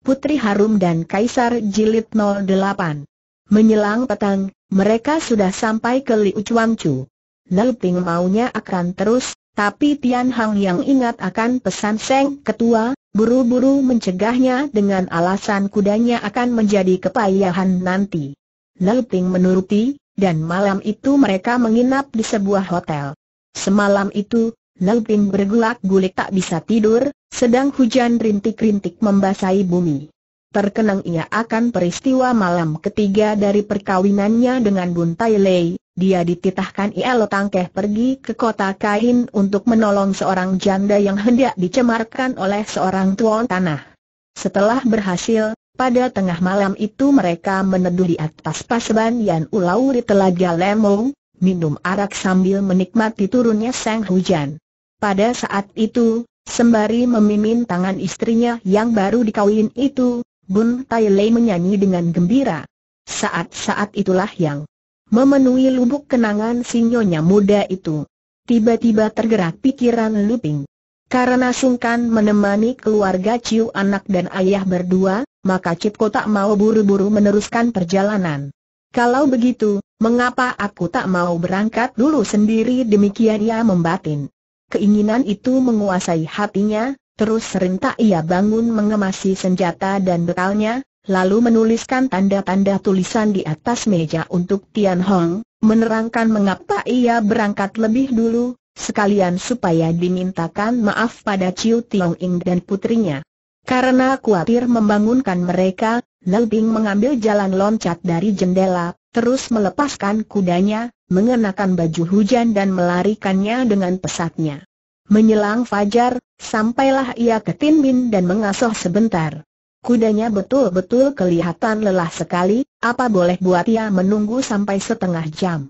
Putri Harum dan Kaisar Jilid 08. Menyelang petang, mereka sudah sampai ke Liu Chuan Chu. maunya akan terus, tapi Tian Hang yang ingat akan pesan Seng Ketua, buru-buru mencegahnya dengan alasan kudanya akan menjadi kepayahan nanti. Nelping menuruti, dan malam itu mereka menginap di sebuah hotel. Semalam itu, Lelping bergelak, gulik tak bisa tidur, sedang hujan rintik-rintik membasahi bumi. Terkenang ia akan peristiwa malam ketiga dari perkawinannya dengan Bun Tai Lei, dia dititahkan ia letangkeh pergi ke kota Kain untuk menolong seorang janda yang hendak dicemarkan oleh seorang tuan tanah. Setelah berhasil, pada tengah malam itu mereka meneduh di atas pasban yang ulauri Telaga Lemong, minum arak sambil menikmati turunnya sang hujan. Pada saat itu, sembari memimpin tangan istrinya yang baru dikawin itu, Bun Tai Lei menyanyi dengan gembira. Saat-saat itulah yang memenuhi lubuk kenangan sinyonya muda itu. Tiba-tiba tergerak pikiran Luping. Karena sungkan menemani keluarga Ciu anak dan ayah berdua, maka Cipko tak mau buru-buru meneruskan perjalanan. Kalau begitu, mengapa aku tak mau berangkat dulu sendiri demikian ia membatin. Keinginan itu menguasai hatinya, terus serentak ia bangun mengemasi senjata dan bekalnya, lalu menuliskan tanda-tanda tulisan di atas meja untuk Tian Hong, menerangkan mengapa ia berangkat lebih dulu, sekalian supaya dimintakan maaf pada Chiu Tiong Ing dan putrinya. Karena khawatir membangunkan mereka, Lel mengambil jalan loncat dari jendela, terus melepaskan kudanya, mengenakan baju hujan dan melarikannya dengan pesatnya. Menyelang fajar, sampailah ia ke Tinbin dan mengasuh sebentar. Kudanya betul-betul kelihatan lelah sekali, apa boleh buat ia menunggu sampai setengah jam.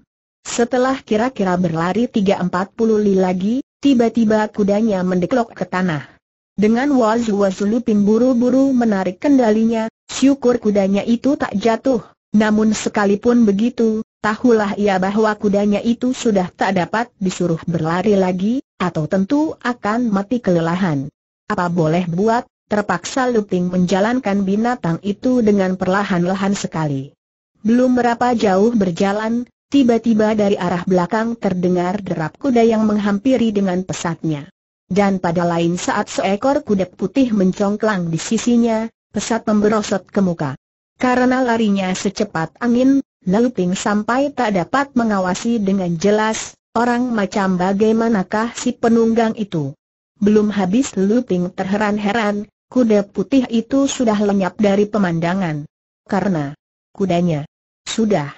Setelah kira-kira berlari 3-40 li lagi, tiba-tiba kudanya mendeklok ke tanah. Dengan wazu-wazu Lupin buru-buru menarik kendalinya, syukur kudanya itu tak jatuh. Namun sekalipun begitu, tahulah ia bahwa kudanya itu sudah tak dapat disuruh berlari lagi, atau tentu akan mati kelelahan. Apa boleh buat, terpaksa Luping menjalankan binatang itu dengan perlahan-lahan sekali. Belum berapa jauh berjalan, tiba-tiba dari arah belakang terdengar derap kuda yang menghampiri dengan pesatnya. Dan pada lain saat seekor kuda putih mencongklang di sisinya, pesat memberosot ke muka. Karena larinya secepat angin, Lau sampai tak dapat mengawasi dengan jelas, orang macam bagaimanakah si penunggang itu. Belum habis Lau terheran-heran, kuda putih itu sudah lenyap dari pemandangan. Karena kudanya sudah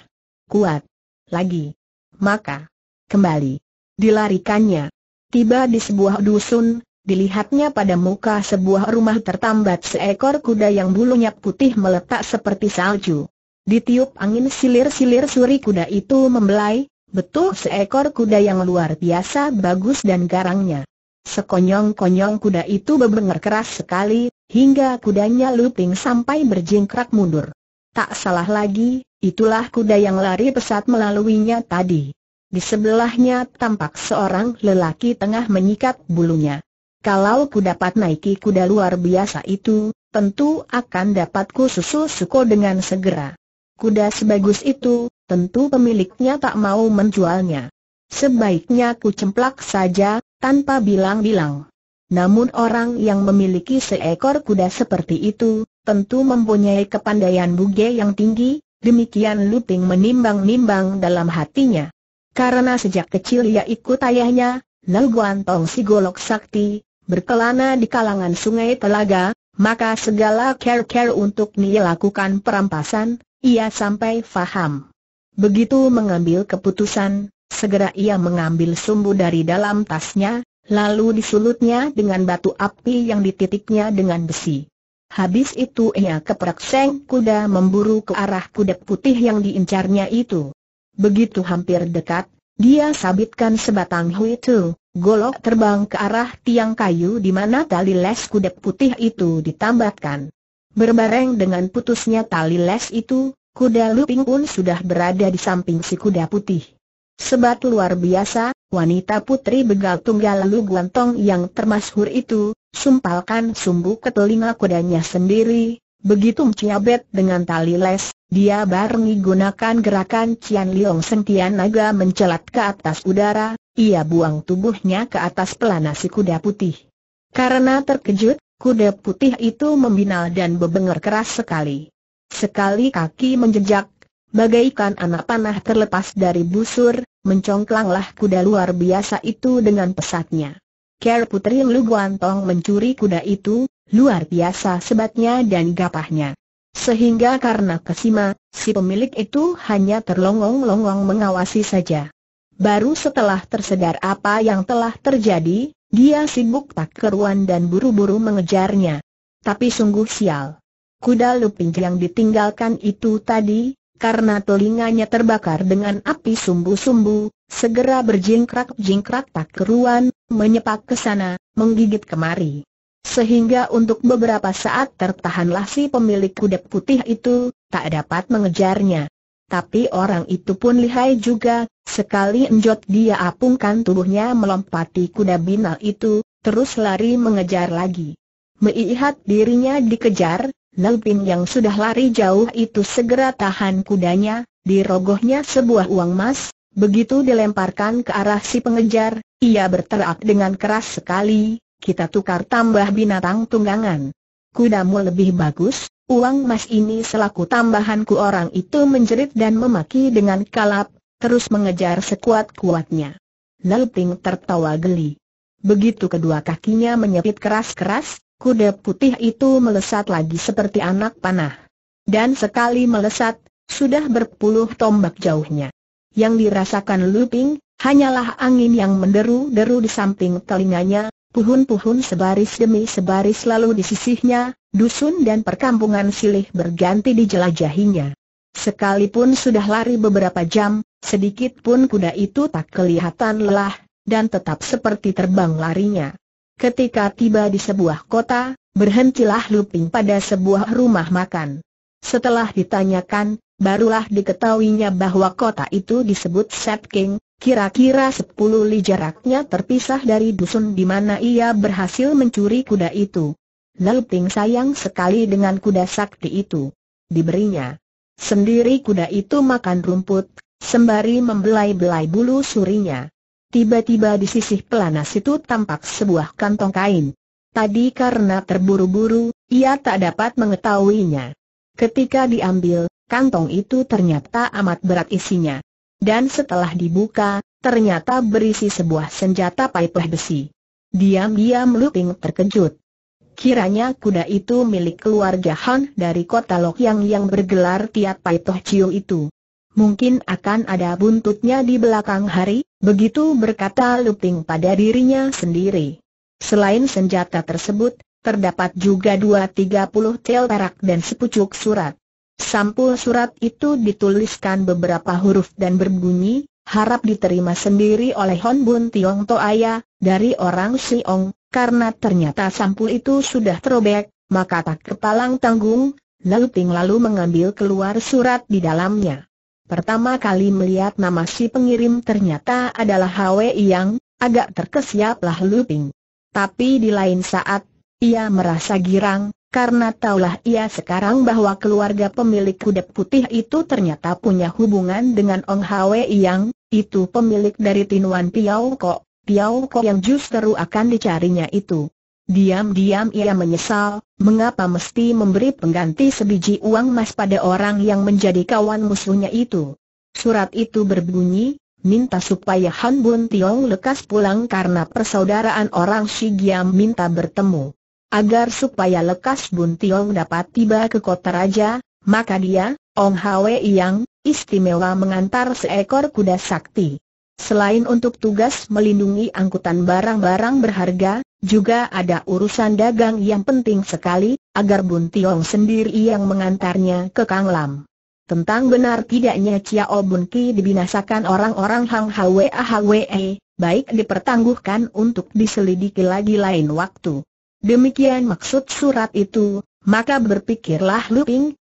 kuat lagi. Maka, kembali dilarikannya. Tiba di sebuah dusun, Dilihatnya pada muka sebuah rumah tertambat seekor kuda yang bulunya putih meletak seperti salju. Ditiup angin silir-silir suri kuda itu membelai, betul seekor kuda yang luar biasa bagus dan garangnya. Sekonyong-konyong kuda itu bebengar keras sekali, hingga kudanya luping sampai berjingkrak mundur. Tak salah lagi, itulah kuda yang lari pesat melaluinya tadi. Di sebelahnya tampak seorang lelaki tengah menyikat bulunya. Kalau ku dapat naiki kuda luar biasa itu, tentu akan dapat ku susul Suko dengan segera. Kuda sebagus itu, tentu pemiliknya tak mau menjualnya. Sebaiknya ku cemplak saja, tanpa bilang-bilang. Namun orang yang memiliki seekor kuda seperti itu, tentu mempunyai kepandaian buge yang tinggi, demikian luting menimbang-nimbang dalam hatinya. Karena sejak kecil ia ikut ayahnya, Lau Guantong si golok sakti, berkelana di kalangan sungai telaga, maka segala care-care untuk Nia lakukan perampasan, ia sampai faham. Begitu mengambil keputusan, segera ia mengambil sumbu dari dalam tasnya, lalu disulutnya dengan batu api yang dititiknya dengan besi. Habis itu ia keperak seng kuda memburu ke arah kuda putih yang diincarnya itu. Begitu hampir dekat, dia sabitkan sebatang hui itu, golok terbang ke arah tiang kayu di mana tali les kuda putih itu ditambatkan. Berbareng dengan putusnya tali les itu, kuda Luping pun sudah berada di samping si kuda putih. Sebat luar biasa, wanita putri begal tunggal lalu guantong yang termasyhur itu, sumpalkan sumbu ke telinga kudanya sendiri, begitu menciabet dengan tali les, dia barengi gunakan gerakan Cian Liong Sentian Naga mencelat ke atas udara, ia buang tubuhnya ke atas pelana si kuda putih. Karena terkejut, kuda putih itu membinal dan bebengar keras sekali. Sekali kaki menjejak, bagaikan anak panah terlepas dari busur, mencongklanglah kuda luar biasa itu dengan pesatnya. Ker Putri Lu Guantong mencuri kuda itu, luar biasa sebatnya dan gapahnya. Sehingga karena kesima, si pemilik itu hanya terlongong-longong mengawasi saja. Baru setelah tersedar apa yang telah terjadi, dia sibuk tak keruan dan buru-buru mengejarnya. Tapi sungguh sial. Kuda Luping yang ditinggalkan itu tadi, karena telinganya terbakar dengan api sumbu-sumbu, segera berjingkrak-jingkrak tak keruan, menyepak ke sana, menggigit kemari. Sehingga untuk beberapa saat tertahanlah si pemilik kuda putih itu, tak dapat mengejarnya. Tapi orang itu pun lihai juga, sekali enjot dia apungkan tubuhnya melompati kuda binal itu, terus lari mengejar lagi. Melihat dirinya dikejar, Lelpin yang sudah lari jauh itu segera tahan kudanya, dirogohnya sebuah uang emas, begitu dilemparkan ke arah si pengejar, ia berteriak dengan keras sekali, kita tukar tambah binatang tunggangan. Kudamu lebih bagus, uang emas ini selaku tambahanku orang itu menjerit dan memaki dengan kalap, terus mengejar sekuat-kuatnya. Nalping tertawa geli. Begitu kedua kakinya menyepit keras-keras, kuda putih itu melesat lagi seperti anak panah. Dan sekali melesat, sudah berpuluh tombak jauhnya. Yang dirasakan Luping, hanyalah angin yang menderu-deru di samping telinganya, Puhun-puhun sebaris demi sebaris lalu di sisihnya, dusun dan perkampungan silih berganti di jelajahinya. Sekalipun sudah lari beberapa jam, sedikit pun kuda itu tak kelihatan lelah, dan tetap seperti terbang larinya. Ketika tiba di sebuah kota, berhentilah Luping pada sebuah rumah makan. Setelah ditanyakan, barulah diketahuinya bahwa kota itu disebut Sepking, Kira-kira sepuluh li jaraknya terpisah dari dusun di mana ia berhasil mencuri kuda itu. Lalu sayang sekali dengan kuda sakti itu. Diberinya sendiri kuda itu makan rumput, sembari membelai-belai bulu surinya. Tiba-tiba di sisi pelana situ tampak sebuah kantong kain. Tadi karena terburu-buru, ia tak dapat mengetahuinya. Ketika diambil, kantong itu ternyata amat berat isinya dan setelah dibuka, ternyata berisi sebuah senjata paipah besi. Diam-diam Luping terkejut. Kiranya kuda itu milik keluarga Han dari kota Lokyang yang bergelar Tiat Pai Toh Chiu itu. Mungkin akan ada buntutnya di belakang hari, begitu berkata Luping pada dirinya sendiri. Selain senjata tersebut, terdapat juga dua tiga puluh tel perak dan sepucuk surat. Sampul surat itu dituliskan beberapa huruf dan berbunyi, harap diterima sendiri oleh Hon Bun Tiong Toaya, dari orang Siong, karena ternyata sampul itu sudah terobek, maka tak kepalang tanggung, lalu Ting lalu mengambil keluar surat di dalamnya. Pertama kali melihat nama si pengirim ternyata adalah Hwe Yang, agak terkesiaplah Luping. Tapi di lain saat, ia merasa girang, karena taulah ia sekarang bahwa keluarga pemilik kuda putih itu ternyata punya hubungan dengan Ong Hwe Yang, itu pemilik dari Tinuan Piao Kok, Piao Kok yang justru akan dicarinya itu. Diam-diam ia menyesal, mengapa mesti memberi pengganti sebiji uang emas pada orang yang menjadi kawan musuhnya itu. Surat itu berbunyi, minta supaya Han Bun Tiong lekas pulang karena persaudaraan orang Shigiam minta bertemu agar supaya lekas Bun Tiong dapat tiba ke kota raja, maka dia, Ong Hwe yang istimewa mengantar seekor kuda sakti. Selain untuk tugas melindungi angkutan barang-barang berharga, juga ada urusan dagang yang penting sekali, agar Bun Tiong sendiri yang mengantarnya ke Kang Lam. Tentang benar tidaknya O Bun Ki dibinasakan orang-orang Hang Hwe Ahwe, eh, baik dipertangguhkan untuk diselidiki lagi lain waktu. Demikian maksud surat itu, maka berpikirlah Lu Ping,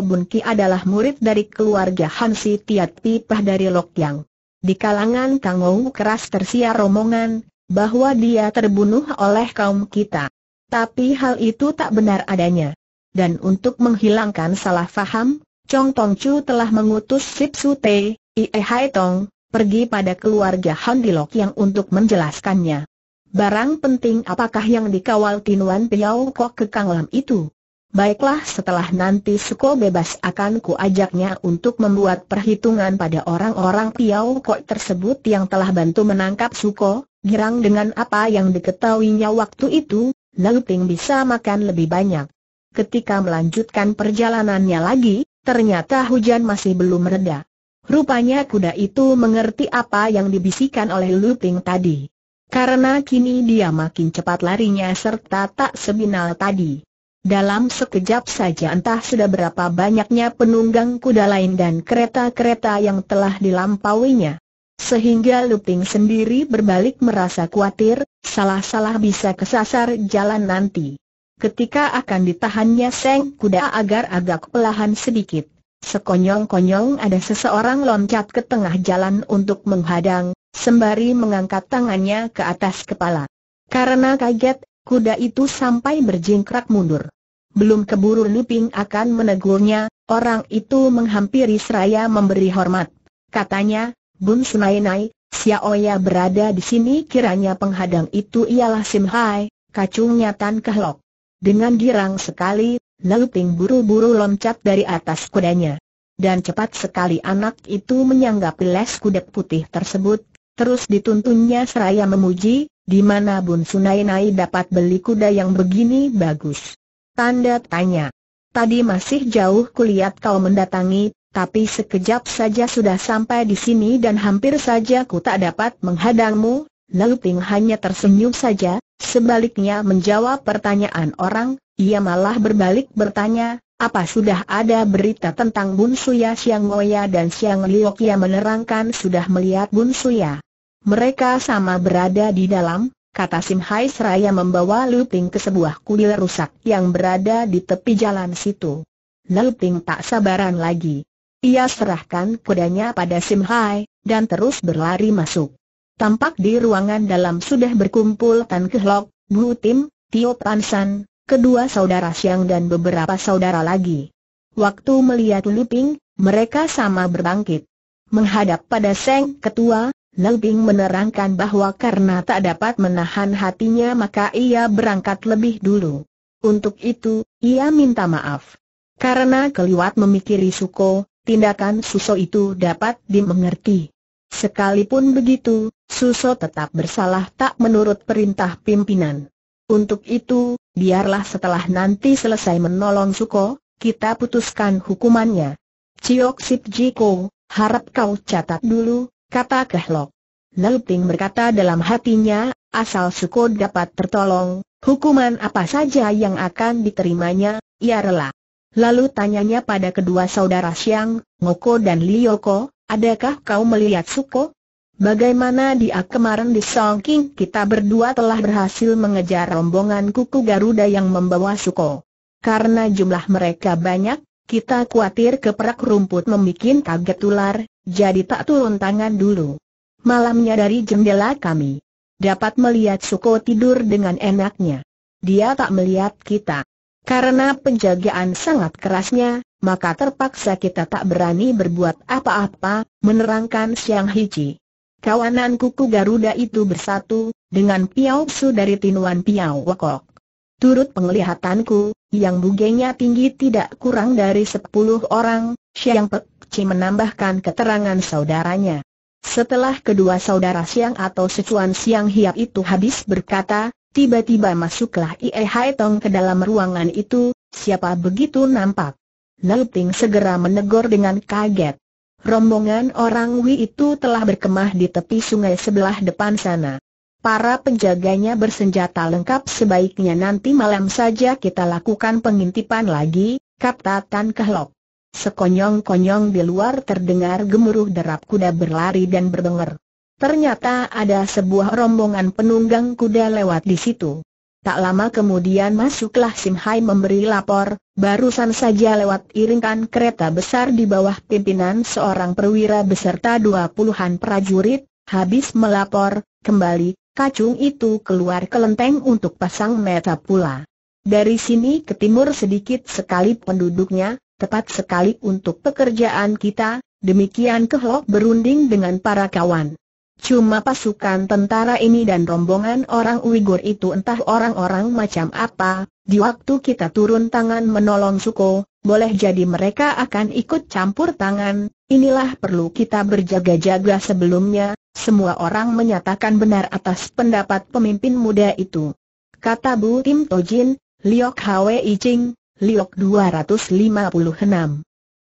Bunki adalah murid dari keluarga Hansi Tiat Pipah dari Lokyang. Di kalangan Kang Ou keras tersiar romongan, bahwa dia terbunuh oleh kaum kita. Tapi hal itu tak benar adanya. Dan untuk menghilangkan salah faham, Chong Tong Chu telah mengutus Sip Su Te, Ie Hai Tong, pergi pada keluarga Han di Lokyang untuk menjelaskannya. Barang penting apakah yang dikawal Kinuan Piau Kok ke Kang Lam itu? Baiklah setelah nanti Suko bebas akan kuajaknya untuk membuat perhitungan pada orang-orang Piau Kok tersebut yang telah bantu menangkap Suko, girang dengan apa yang diketahuinya waktu itu, lalu Ting bisa makan lebih banyak. Ketika melanjutkan perjalanannya lagi, ternyata hujan masih belum reda. Rupanya kuda itu mengerti apa yang dibisikkan oleh Luting tadi. Karena kini dia makin cepat larinya serta tak sebinal tadi. Dalam sekejap saja entah sudah berapa banyaknya penunggang kuda lain dan kereta-kereta yang telah dilampauinya. Sehingga Luping sendiri berbalik merasa khawatir, salah-salah bisa kesasar jalan nanti. Ketika akan ditahannya seng kuda agar agak pelahan sedikit. Sekonyong-konyong ada seseorang loncat ke tengah jalan untuk menghadang, sembari mengangkat tangannya ke atas kepala. Karena kaget, kuda itu sampai berjingkrak mundur. Belum keburu Liping akan menegurnya, orang itu menghampiri seraya memberi hormat. Katanya, Bun Sunainai, Xiaoya berada di sini kiranya penghadang itu ialah Sim Hai, kacungnya Tan Kehlok. Dengan girang sekali, Liping buru-buru loncat dari atas kudanya. Dan cepat sekali anak itu menyanggapi les kuda putih tersebut, Terus dituntunnya seraya memuji, di mana Bun Sunainai dapat beli kuda yang begini bagus. Tanda tanya. Tadi masih jauh kulihat kau mendatangi, tapi sekejap saja sudah sampai di sini dan hampir saja ku tak dapat menghadangmu. Lalu Ping hanya tersenyum saja, sebaliknya menjawab pertanyaan orang, ia malah berbalik bertanya, apa sudah ada berita tentang Bun Suya Siang Ngoya dan Siang yang menerangkan sudah melihat Bun Suya? Mereka sama berada di dalam, kata Sim Hai seraya membawa Luping ke sebuah kuil rusak yang berada di tepi jalan situ. Luping tak sabaran lagi. Ia serahkan kudanya pada Sim Hai, dan terus berlari masuk. Tampak di ruangan dalam sudah berkumpul Tan Kehlok, Bu Tim, Tio Pansan, kedua saudara Siang dan beberapa saudara lagi. Waktu melihat Luping, mereka sama berbangkit menghadap pada Seng Ketua, Nelbing menerangkan bahwa karena tak dapat menahan hatinya maka ia berangkat lebih dulu. Untuk itu, ia minta maaf. Karena keliwat memikiri Suko, tindakan Suso itu dapat dimengerti. Sekalipun begitu, Suso tetap bersalah tak menurut perintah pimpinan. Untuk itu, biarlah setelah nanti selesai menolong Suko, kita putuskan hukumannya. Ciok Sip Jiko, harap kau catat dulu, kata Kehlok. Nelting berkata dalam hatinya, asal Suko dapat tertolong, hukuman apa saja yang akan diterimanya, ia rela. Lalu tanyanya pada kedua saudara Siang, Ngoko dan Lioko, adakah kau melihat Suko? Bagaimana dia kemarin di Songking kita berdua telah berhasil mengejar rombongan kuku Garuda yang membawa Suko. Karena jumlah mereka banyak, kita khawatir keperak rumput membuat kaget ular, jadi tak turun tangan dulu. Malamnya dari jendela kami. Dapat melihat Suko tidur dengan enaknya. Dia tak melihat kita. Karena penjagaan sangat kerasnya, maka terpaksa kita tak berani berbuat apa-apa, menerangkan Siang Hiji. Kawanan kuku Garuda itu bersatu, dengan piau Su dari Tinuan Piao Wakok. Turut penglihatanku, yang bugenya tinggi tidak kurang dari sepuluh orang, Siang Pek Ci menambahkan keterangan saudaranya. Setelah kedua saudara Siang atau secuan Siang Hiap itu habis berkata, tiba-tiba masuklah Ie Hai Tong ke dalam ruangan itu, siapa begitu nampak. Lau segera menegur dengan kaget. Rombongan orang Wi itu telah berkemah di tepi sungai sebelah depan sana. Para penjaganya bersenjata lengkap sebaiknya nanti malam saja kita lakukan pengintipan lagi, kata Tan Kehlok. Sekonyong-konyong di luar terdengar gemuruh derap kuda berlari dan berdengar. Ternyata ada sebuah rombongan penunggang kuda lewat di situ. Tak lama kemudian masuklah Sim Hai memberi lapor, barusan saja lewat iringkan kereta besar di bawah pimpinan seorang perwira beserta dua puluhan prajurit, habis melapor, kembali, kacung itu keluar kelenteng untuk pasang mata pula. Dari sini ke timur sedikit sekali penduduknya, tepat sekali untuk pekerjaan kita, demikian kehlok berunding dengan para kawan. Cuma pasukan tentara ini dan rombongan orang Uighur itu entah orang-orang macam apa, di waktu kita turun tangan menolong Suko, boleh jadi mereka akan ikut campur tangan, inilah perlu kita berjaga-jaga sebelumnya, semua orang menyatakan benar atas pendapat pemimpin muda itu. Kata Bu Tim Tojin, Liok Hwe Ching Liok 256.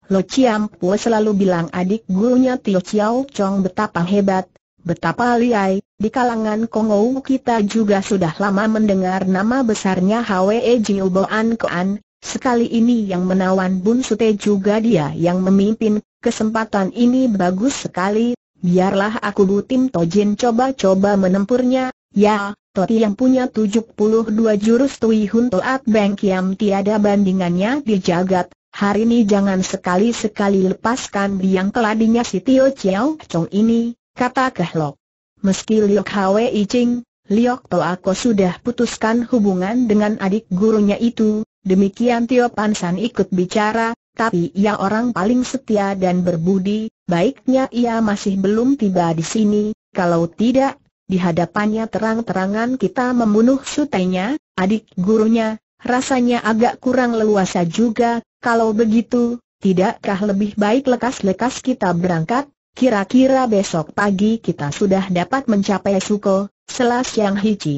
Lo Chiam Pue selalu bilang adik gurunya Tio Chiao Chong betapa hebat, betapa liai, di kalangan Kongou kita juga sudah lama mendengar nama besarnya Hwe Jiu Boan Koan, sekali ini yang menawan Bun Sute juga dia yang memimpin, kesempatan ini bagus sekali, Biarlah aku Butim Tojin coba-coba menempurnya, ya, Toti yang punya tujuh puluh dua jurus Tui Hun Toat Beng Kiam tiada bandingannya di jagat, hari ini jangan sekali-sekali lepaskan biang keladinya si Tio Chiao Chong ini, kata Kehlok. Meski Liok Hwe Ching, Liok Toa aku sudah putuskan hubungan dengan adik gurunya itu, demikian Tio Pansan ikut bicara, tapi ia orang paling setia dan berbudi, Baiknya ia masih belum tiba di sini, kalau tidak, di hadapannya terang-terangan kita membunuh sutenya, adik gurunya, rasanya agak kurang leluasa juga, kalau begitu, tidakkah lebih baik lekas-lekas kita berangkat, kira-kira besok pagi kita sudah dapat mencapai Suko, Selas Yang Hici.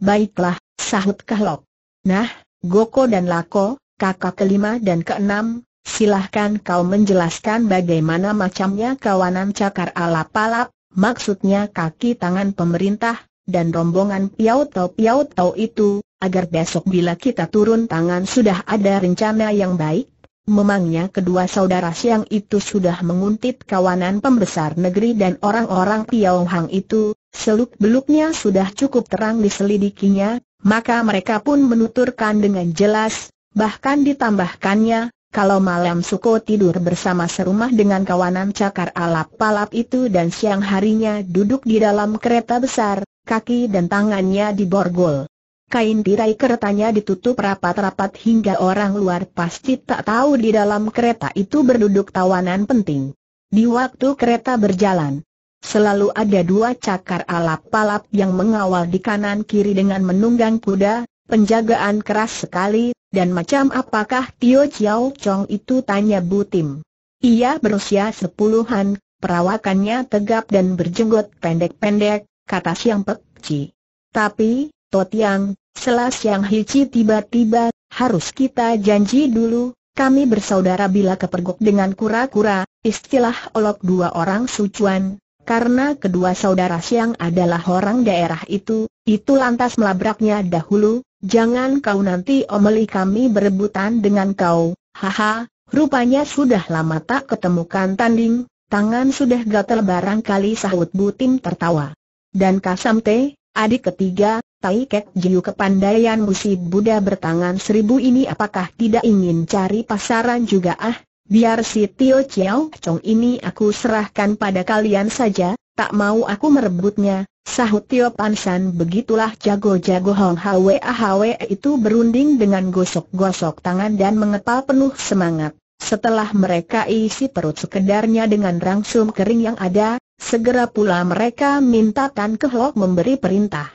Baiklah, sahut Kahlok. Nah, Goko dan Lako, kakak kelima dan keenam, silahkan kau menjelaskan bagaimana macamnya kawanan cakar ala palap, maksudnya kaki tangan pemerintah, dan rombongan Piau Tau Piau Tau itu, agar besok bila kita turun tangan sudah ada rencana yang baik. Memangnya kedua saudara siang itu sudah menguntit kawanan pembesar negeri dan orang-orang Piau Hang itu, seluk-beluknya sudah cukup terang diselidikinya, maka mereka pun menuturkan dengan jelas, bahkan ditambahkannya, kalau malam Suko tidur bersama serumah dengan kawanan cakar alap palap itu dan siang harinya duduk di dalam kereta besar, kaki dan tangannya diborgol. Kain tirai keretanya ditutup rapat-rapat hingga orang luar pasti tak tahu di dalam kereta itu berduduk tawanan penting. Di waktu kereta berjalan, selalu ada dua cakar alap palap yang mengawal di kanan kiri dengan menunggang kuda, penjagaan keras sekali, dan macam apakah Tio Chiao Chong itu tanya Butim. Ia berusia sepuluhan, perawakannya tegap dan berjenggot pendek-pendek, kata Siang Pek Ci. Tapi, Totiang, selas yang hici tiba-tiba, harus kita janji dulu, kami bersaudara bila kepergok dengan kura-kura, istilah olok dua orang sucuan, karena kedua saudara Siang adalah orang daerah itu, itu lantas melabraknya dahulu, jangan kau nanti omeli oh kami berebutan dengan kau, haha, rupanya sudah lama tak ketemukan tanding, tangan sudah gatel barangkali sahut Butim tertawa. Dan Kasamte, adik ketiga, Tai Kek Jiu kepandaian musib Buddha bertangan seribu ini apakah tidak ingin cari pasaran juga ah, biar si Tio Chiao Chong ini aku serahkan pada kalian saja, tak mau aku merebutnya, sahut Tio Pan San. begitulah jago-jago Hong Hwe Hwe itu berunding dengan gosok-gosok tangan dan mengepal penuh semangat. Setelah mereka isi perut sekedarnya dengan rangsum kering yang ada, segera pula mereka minta Tan Kehlok memberi perintah.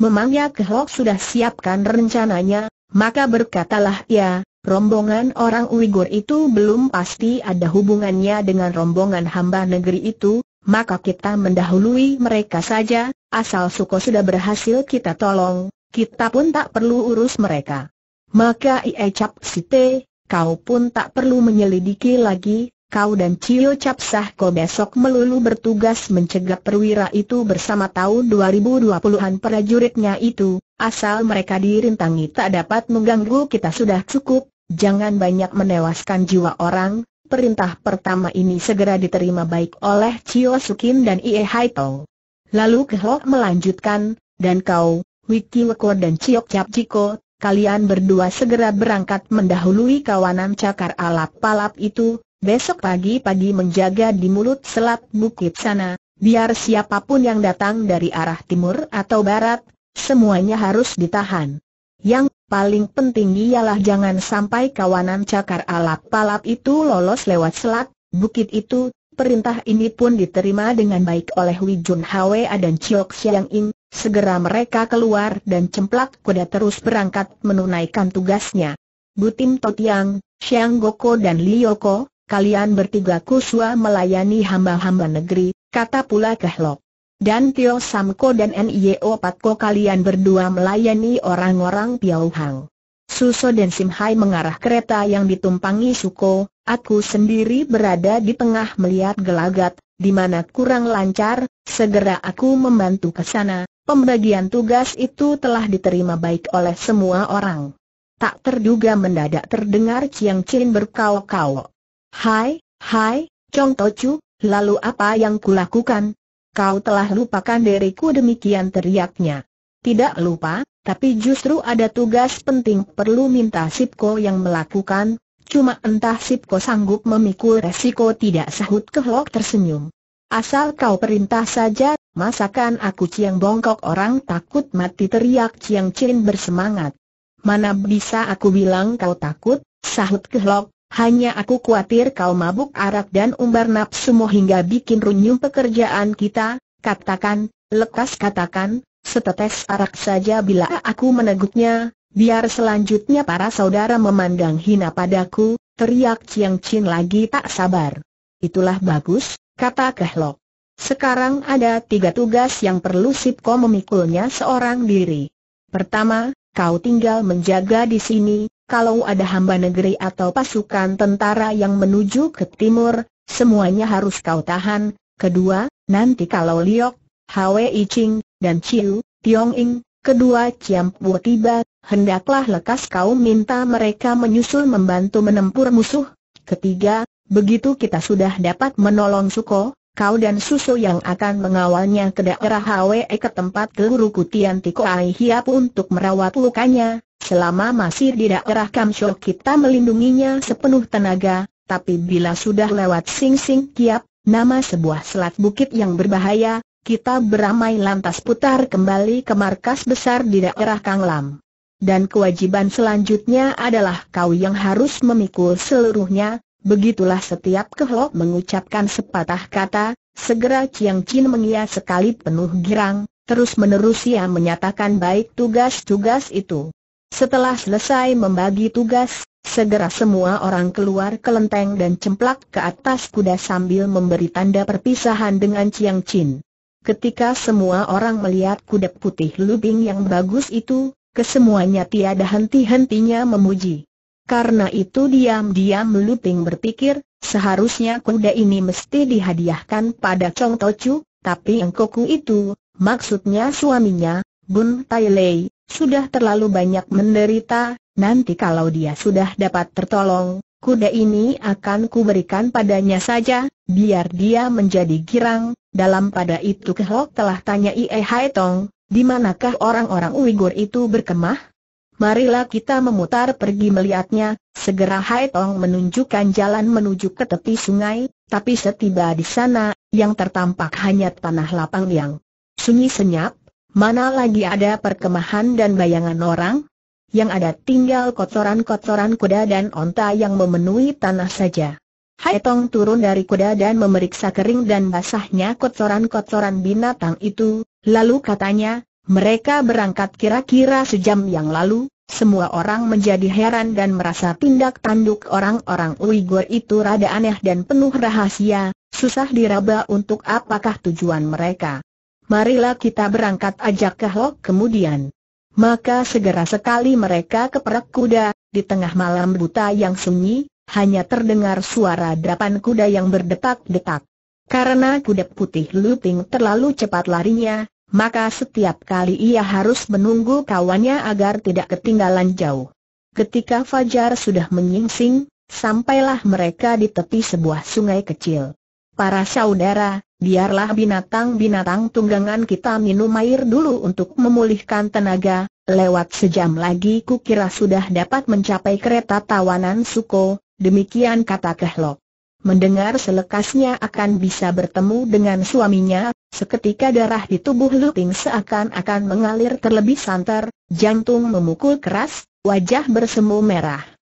Memangnya Kehlok sudah siapkan rencananya, maka berkatalah ia, ya, Rombongan orang Uighur itu belum pasti ada hubungannya dengan rombongan hamba negeri itu, maka kita mendahului mereka saja, asal Suko sudah berhasil kita tolong, kita pun tak perlu urus mereka. Maka Ie Cap Site, kau pun tak perlu menyelidiki lagi, kau dan Cio Cap Sahko besok melulu bertugas mencegah perwira itu bersama tahun 2020-an prajuritnya itu, asal mereka dirintangi tak dapat mengganggu kita sudah cukup, Jangan banyak menewaskan jiwa orang, perintah pertama ini segera diterima baik oleh Chio Sukin dan Ie Hai Lalu Kehok melanjutkan, dan kau, Wiki Weko dan Chiok Chap Jiko, kalian berdua segera berangkat mendahului kawanan cakar alap palap itu, besok pagi-pagi menjaga di mulut selat bukit sana, biar siapapun yang datang dari arah timur atau barat, semuanya harus ditahan. Yang Paling penting ialah jangan sampai kawanan cakar alap palap itu lolos lewat selat, bukit itu, Perintah ini pun diterima dengan baik oleh Jun Hwe dan Chiok Xiang Ying. Segera mereka keluar dan cemplak kuda terus berangkat menunaikan tugasnya. Butim Totiang, Xiang Goko dan Lioko, kalian bertiga kuswa melayani hamba-hamba negeri, kata pula Kehlok. Dan Tio Samko dan Nio Patko kalian berdua melayani orang-orang Hang. Suso dan Simhai mengarah kereta yang ditumpangi Suko, aku sendiri berada di tengah melihat gelagat, di mana kurang lancar, segera aku membantu ke sana, pembagian tugas itu telah diterima baik oleh semua orang. Tak terduga mendadak terdengar Chiang Chin berkau-kau. Hai, hai, Chong Tochu, lalu apa yang kulakukan? kau telah lupakan diriku demikian teriaknya. Tidak lupa, tapi justru ada tugas penting perlu minta Sipko yang melakukan, cuma entah Sipko sanggup memikul resiko tidak sahut kehlok tersenyum. Asal kau perintah saja, masakan aku Ciang bongkok orang takut mati teriak Ciang Chin bersemangat. Mana bisa aku bilang kau takut, sahut kehlok, hanya aku khawatir kau mabuk arak dan umbar nafsumu hingga bikin runyum pekerjaan kita, katakan, lekas katakan, setetes arak saja bila aku meneguknya, biar selanjutnya para saudara memandang hina padaku, teriak Chiang Chin lagi tak sabar. Itulah bagus, kata Kehlok. Sekarang ada tiga tugas yang perlu sipkom memikulnya seorang diri. Pertama, kau tinggal menjaga di sini, kalau ada hamba negeri atau pasukan tentara yang menuju ke timur, semuanya harus kau tahan. Kedua, nanti kalau Liok, Hwei Ching, dan Chiu, Tiong Ing, kedua Ciam buat tiba, hendaklah lekas kau minta mereka menyusul membantu menempur musuh. Ketiga, begitu kita sudah dapat menolong Suko, kau dan Susu yang akan mengawalnya ke daerah Hwe ke tempat guru Kutian Tiko Ai Hiap untuk merawat lukanya, Selama masih di daerah Kamsho kita melindunginya sepenuh tenaga, tapi bila sudah lewat Sing Sing Kiap, nama sebuah selat bukit yang berbahaya, kita beramai lantas putar kembali ke markas besar di daerah Kanglam. Dan kewajiban selanjutnya adalah kau yang harus memikul seluruhnya, begitulah setiap kehlok mengucapkan sepatah kata, segera Chiang Chin mengia sekali penuh girang, terus menerus ia menyatakan baik tugas-tugas itu. Setelah selesai membagi tugas, segera semua orang keluar ke lenteng dan cemplak ke atas kuda sambil memberi tanda perpisahan dengan Chiang Chin. Ketika semua orang melihat kuda putih lubing yang bagus itu, kesemuanya tiada henti-hentinya memuji. Karena itu diam-diam Luping berpikir, seharusnya kuda ini mesti dihadiahkan pada Chong Tochu, tapi yang koku itu, maksudnya suaminya, Bun Tai Lei, sudah terlalu banyak menderita, nanti kalau dia sudah dapat tertolong, kuda ini akan kuberikan padanya saja, biar dia menjadi girang. Dalam pada itu Kehok telah tanya Ie Hai Tong, di manakah orang-orang Uighur itu berkemah? Marilah kita memutar pergi melihatnya, segera Hai Tong menunjukkan jalan menuju ke tepi sungai, tapi setiba di sana, yang tertampak hanya tanah lapang yang sunyi senyap, Mana lagi ada perkemahan dan bayangan orang? Yang ada tinggal kotoran-kotoran kuda dan onta yang memenuhi tanah saja. Hai Tong turun dari kuda dan memeriksa kering dan basahnya kotoran-kotoran binatang itu, lalu katanya, mereka berangkat kira-kira sejam yang lalu, semua orang menjadi heran dan merasa tindak tanduk orang-orang Uighur itu rada aneh dan penuh rahasia, susah diraba untuk apakah tujuan mereka marilah kita berangkat ajak ke Hok kemudian. Maka segera sekali mereka keperak kuda, di tengah malam buta yang sunyi, hanya terdengar suara derapan kuda yang berdetak-detak. Karena kuda putih Luping terlalu cepat larinya, maka setiap kali ia harus menunggu kawannya agar tidak ketinggalan jauh. Ketika Fajar sudah menyingsing, sampailah mereka di tepi sebuah sungai kecil. Para saudara, biarlah binatang-binatang tunggangan kita minum air dulu untuk memulihkan tenaga, lewat sejam lagi kukira sudah dapat mencapai kereta tawanan Suko, demikian kata Kehlok. Mendengar selekasnya akan bisa bertemu dengan suaminya, seketika darah di tubuh Luting seakan-akan mengalir terlebih santer, jantung memukul keras, wajah bersemu merah.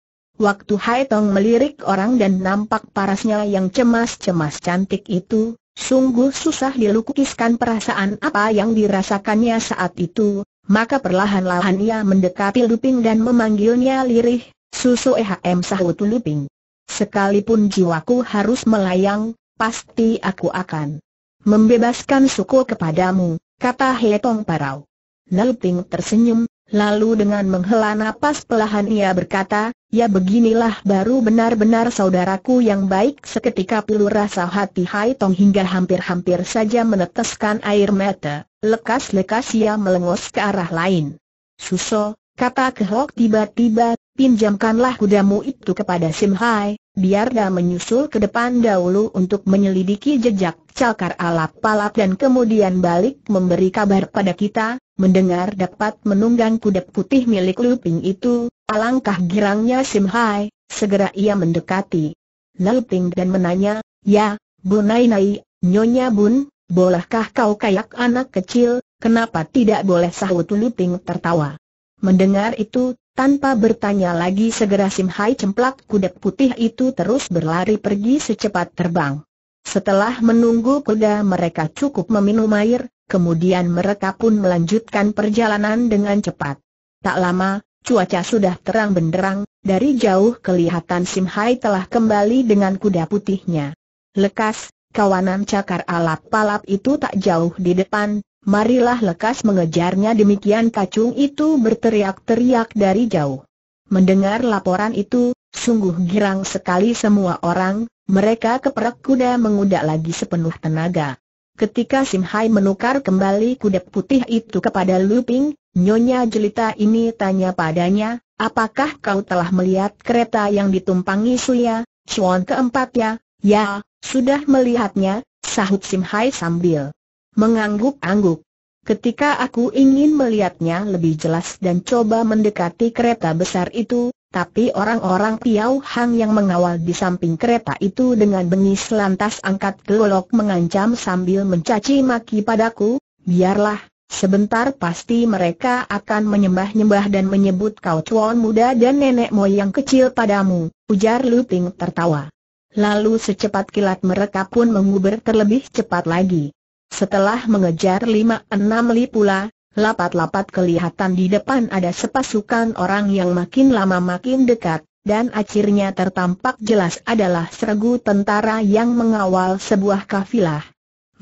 Waktu Hai Tong melirik orang dan nampak parasnya yang cemas-cemas cantik itu, sungguh susah dilukiskan perasaan apa yang dirasakannya saat itu, maka perlahan-lahan ia mendekati Luping dan memanggilnya lirih, Susu Ehm sahut Luping. Sekalipun jiwaku harus melayang, pasti aku akan membebaskan suku kepadamu, kata Tong Parau. Luping tersenyum, lalu dengan menghela napas pelahan ia berkata, Ya beginilah baru benar-benar saudaraku yang baik seketika pilu rasa hati Hai Tong hingga hampir-hampir saja meneteskan air mata, lekas-lekas ia melengos ke arah lain. Suso, kata Kehok tiba-tiba, pinjamkanlah kudamu itu kepada Sim Hai, biar dia menyusul ke depan dahulu untuk menyelidiki jejak cakar alap palap, dan kemudian balik memberi kabar pada kita, mendengar dapat menunggang kuda putih milik Luping itu, Alangkah girangnya Sim Hai, segera ia mendekati. Lalu dan menanya, ya, Bu Nai Nai, Nyonya Bun, bolehkah kau kayak anak kecil, kenapa tidak boleh sahut Lu Ting tertawa. Mendengar itu, tanpa bertanya lagi segera Sim Hai cemplak kuda putih itu terus berlari pergi secepat terbang. Setelah menunggu kuda mereka cukup meminum air, kemudian mereka pun melanjutkan perjalanan dengan cepat. Tak lama, Cuaca sudah terang benderang, dari jauh kelihatan Sim Hai telah kembali dengan kuda putihnya. Lekas, kawanan cakar alap palap itu tak jauh di depan, marilah lekas mengejarnya demikian kacung itu berteriak-teriak dari jauh. Mendengar laporan itu, sungguh girang sekali semua orang, mereka keperak kuda mengudak lagi sepenuh tenaga. Ketika Sim Hai menukar kembali kuda putih itu kepada Lu Ping, Nyonya jelita ini tanya padanya, apakah kau telah melihat kereta yang ditumpangi Suya, Chuan keempatnya, ya? sudah melihatnya, sahut Simhai sambil mengangguk-angguk. Ketika aku ingin melihatnya lebih jelas dan coba mendekati kereta besar itu, tapi orang-orang Piau Hang yang mengawal di samping kereta itu dengan bengis lantas angkat gelok mengancam sambil mencaci maki padaku, biarlah, Sebentar pasti mereka akan menyembah-nyembah dan menyebut kau cuan muda dan nenek moyang kecil padamu, ujar Lu Ping tertawa. Lalu secepat kilat mereka pun menguber terlebih cepat lagi. Setelah mengejar lima enam li pula, lapat-lapat kelihatan di depan ada sepasukan orang yang makin lama makin dekat, dan akhirnya tertampak jelas adalah seregu tentara yang mengawal sebuah kafilah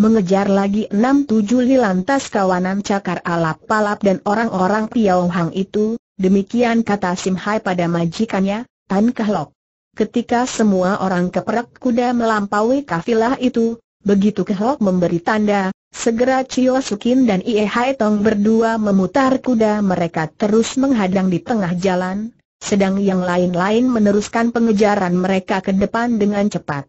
mengejar lagi enam tujuh lantas kawanan cakar alap palap dan orang-orang Hang itu, demikian kata Sim Hai pada majikannya, Tan Kehlok. Ketika semua orang keperak kuda melampaui kafilah itu, begitu Kehlok memberi tanda, segera Chio Sukin dan Ie Hai Tong berdua memutar kuda mereka terus menghadang di tengah jalan, sedang yang lain-lain meneruskan pengejaran mereka ke depan dengan cepat.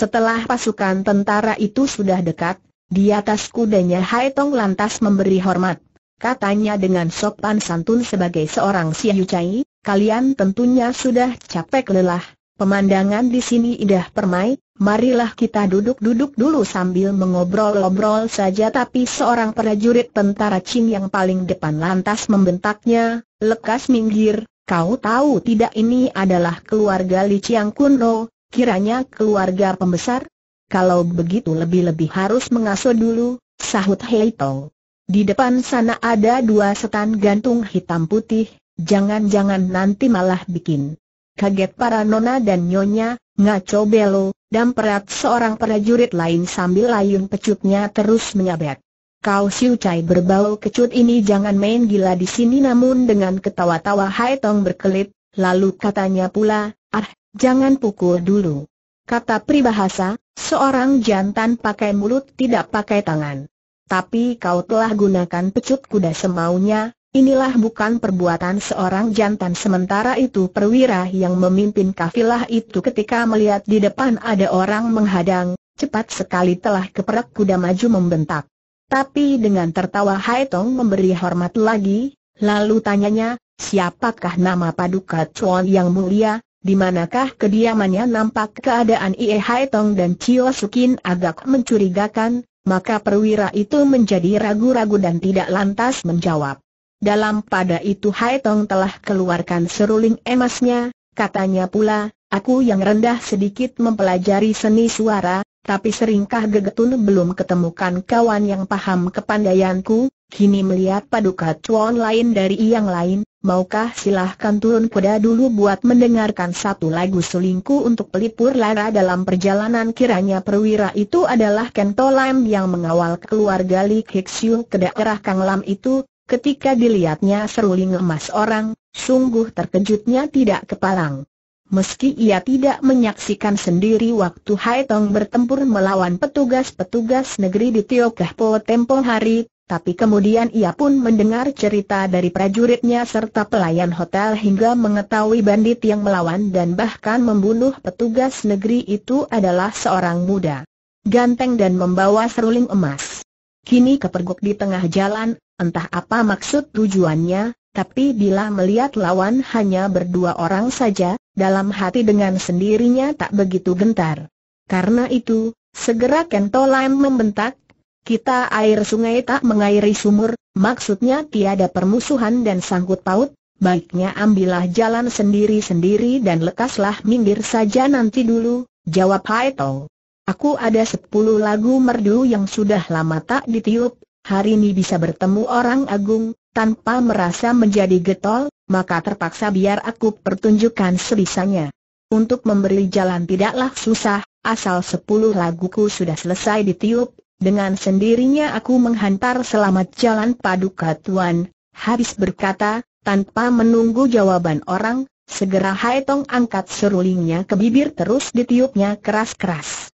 Setelah pasukan tentara itu sudah dekat, di atas kudanya Hai Tong lantas memberi hormat. Katanya dengan sopan santun sebagai seorang Siayu Cai, kalian tentunya sudah capek lelah. Pemandangan di sini indah permai, marilah kita duduk-duduk dulu sambil mengobrol-obrol saja tapi seorang prajurit tentara Qing yang paling depan lantas membentaknya, lekas minggir, kau tahu tidak ini adalah keluarga Li Chiang Kuno, Kiranya keluarga pembesar? Kalau begitu lebih-lebih harus mengasuh dulu, sahut Hei Tong. Di depan sana ada dua setan gantung hitam putih, jangan-jangan nanti malah bikin. Kaget para nona dan nyonya, ngaco belo, dan perat seorang prajurit lain sambil layung pecutnya terus menyabet. Kau Siu cai berbau kecut ini jangan main gila di sini namun dengan ketawa-tawa Hai Tong berkelit, Lalu katanya pula, ah, jangan pukul dulu. Kata pribahasa, seorang jantan pakai mulut tidak pakai tangan. Tapi kau telah gunakan pecut kuda semaunya, inilah bukan perbuatan seorang jantan. Sementara itu perwira yang memimpin kafilah itu ketika melihat di depan ada orang menghadang, cepat sekali telah keperak kuda maju membentak. Tapi dengan tertawa Haitong memberi hormat lagi, lalu tanyanya, Siapakah nama Paduka Chuan yang mulia? Di manakah kediamannya nampak keadaan Ie Hai Tong dan Chio Sukin agak mencurigakan, maka perwira itu menjadi ragu-ragu dan tidak lantas menjawab. Dalam pada itu Hai Tong telah keluarkan seruling emasnya, katanya pula, aku yang rendah sedikit mempelajari seni suara, tapi seringkah gegetun belum ketemukan kawan yang paham kepandaianku, Kini melihat paduka cuan lain dari yang lain, maukah silahkan turun kuda dulu buat mendengarkan satu lagu selingku untuk pelipur lara dalam perjalanan kiranya perwira itu adalah Kento Lam yang mengawal keluarga Li Hixiu ke daerah Kang Lam itu, ketika dilihatnya seruling emas orang, sungguh terkejutnya tidak kepalang. Meski ia tidak menyaksikan sendiri waktu Hai Tong bertempur melawan petugas-petugas negeri di Tiokah Po tempo hari, tapi kemudian ia pun mendengar cerita dari prajuritnya serta pelayan hotel hingga mengetahui bandit yang melawan dan bahkan membunuh petugas negeri itu adalah seorang muda. Ganteng dan membawa seruling emas. Kini kepergok di tengah jalan, entah apa maksud tujuannya, tapi bila melihat lawan hanya berdua orang saja, dalam hati dengan sendirinya tak begitu gentar. Karena itu, segera Kentolan membentak, kita air sungai tak mengairi sumur, maksudnya tiada permusuhan dan sangkut paut, baiknya ambillah jalan sendiri-sendiri dan lekaslah minggir saja nanti dulu, jawab Hai Tong. Aku ada sepuluh lagu merdu yang sudah lama tak ditiup, hari ini bisa bertemu orang agung, tanpa merasa menjadi getol, maka terpaksa biar aku pertunjukkan sebisanya. Untuk memberi jalan tidaklah susah, asal sepuluh laguku sudah selesai ditiup, dengan sendirinya aku menghantar selamat jalan paduka tuan, habis berkata, tanpa menunggu jawaban orang, segera Hai Tong angkat serulingnya ke bibir terus ditiupnya keras-keras.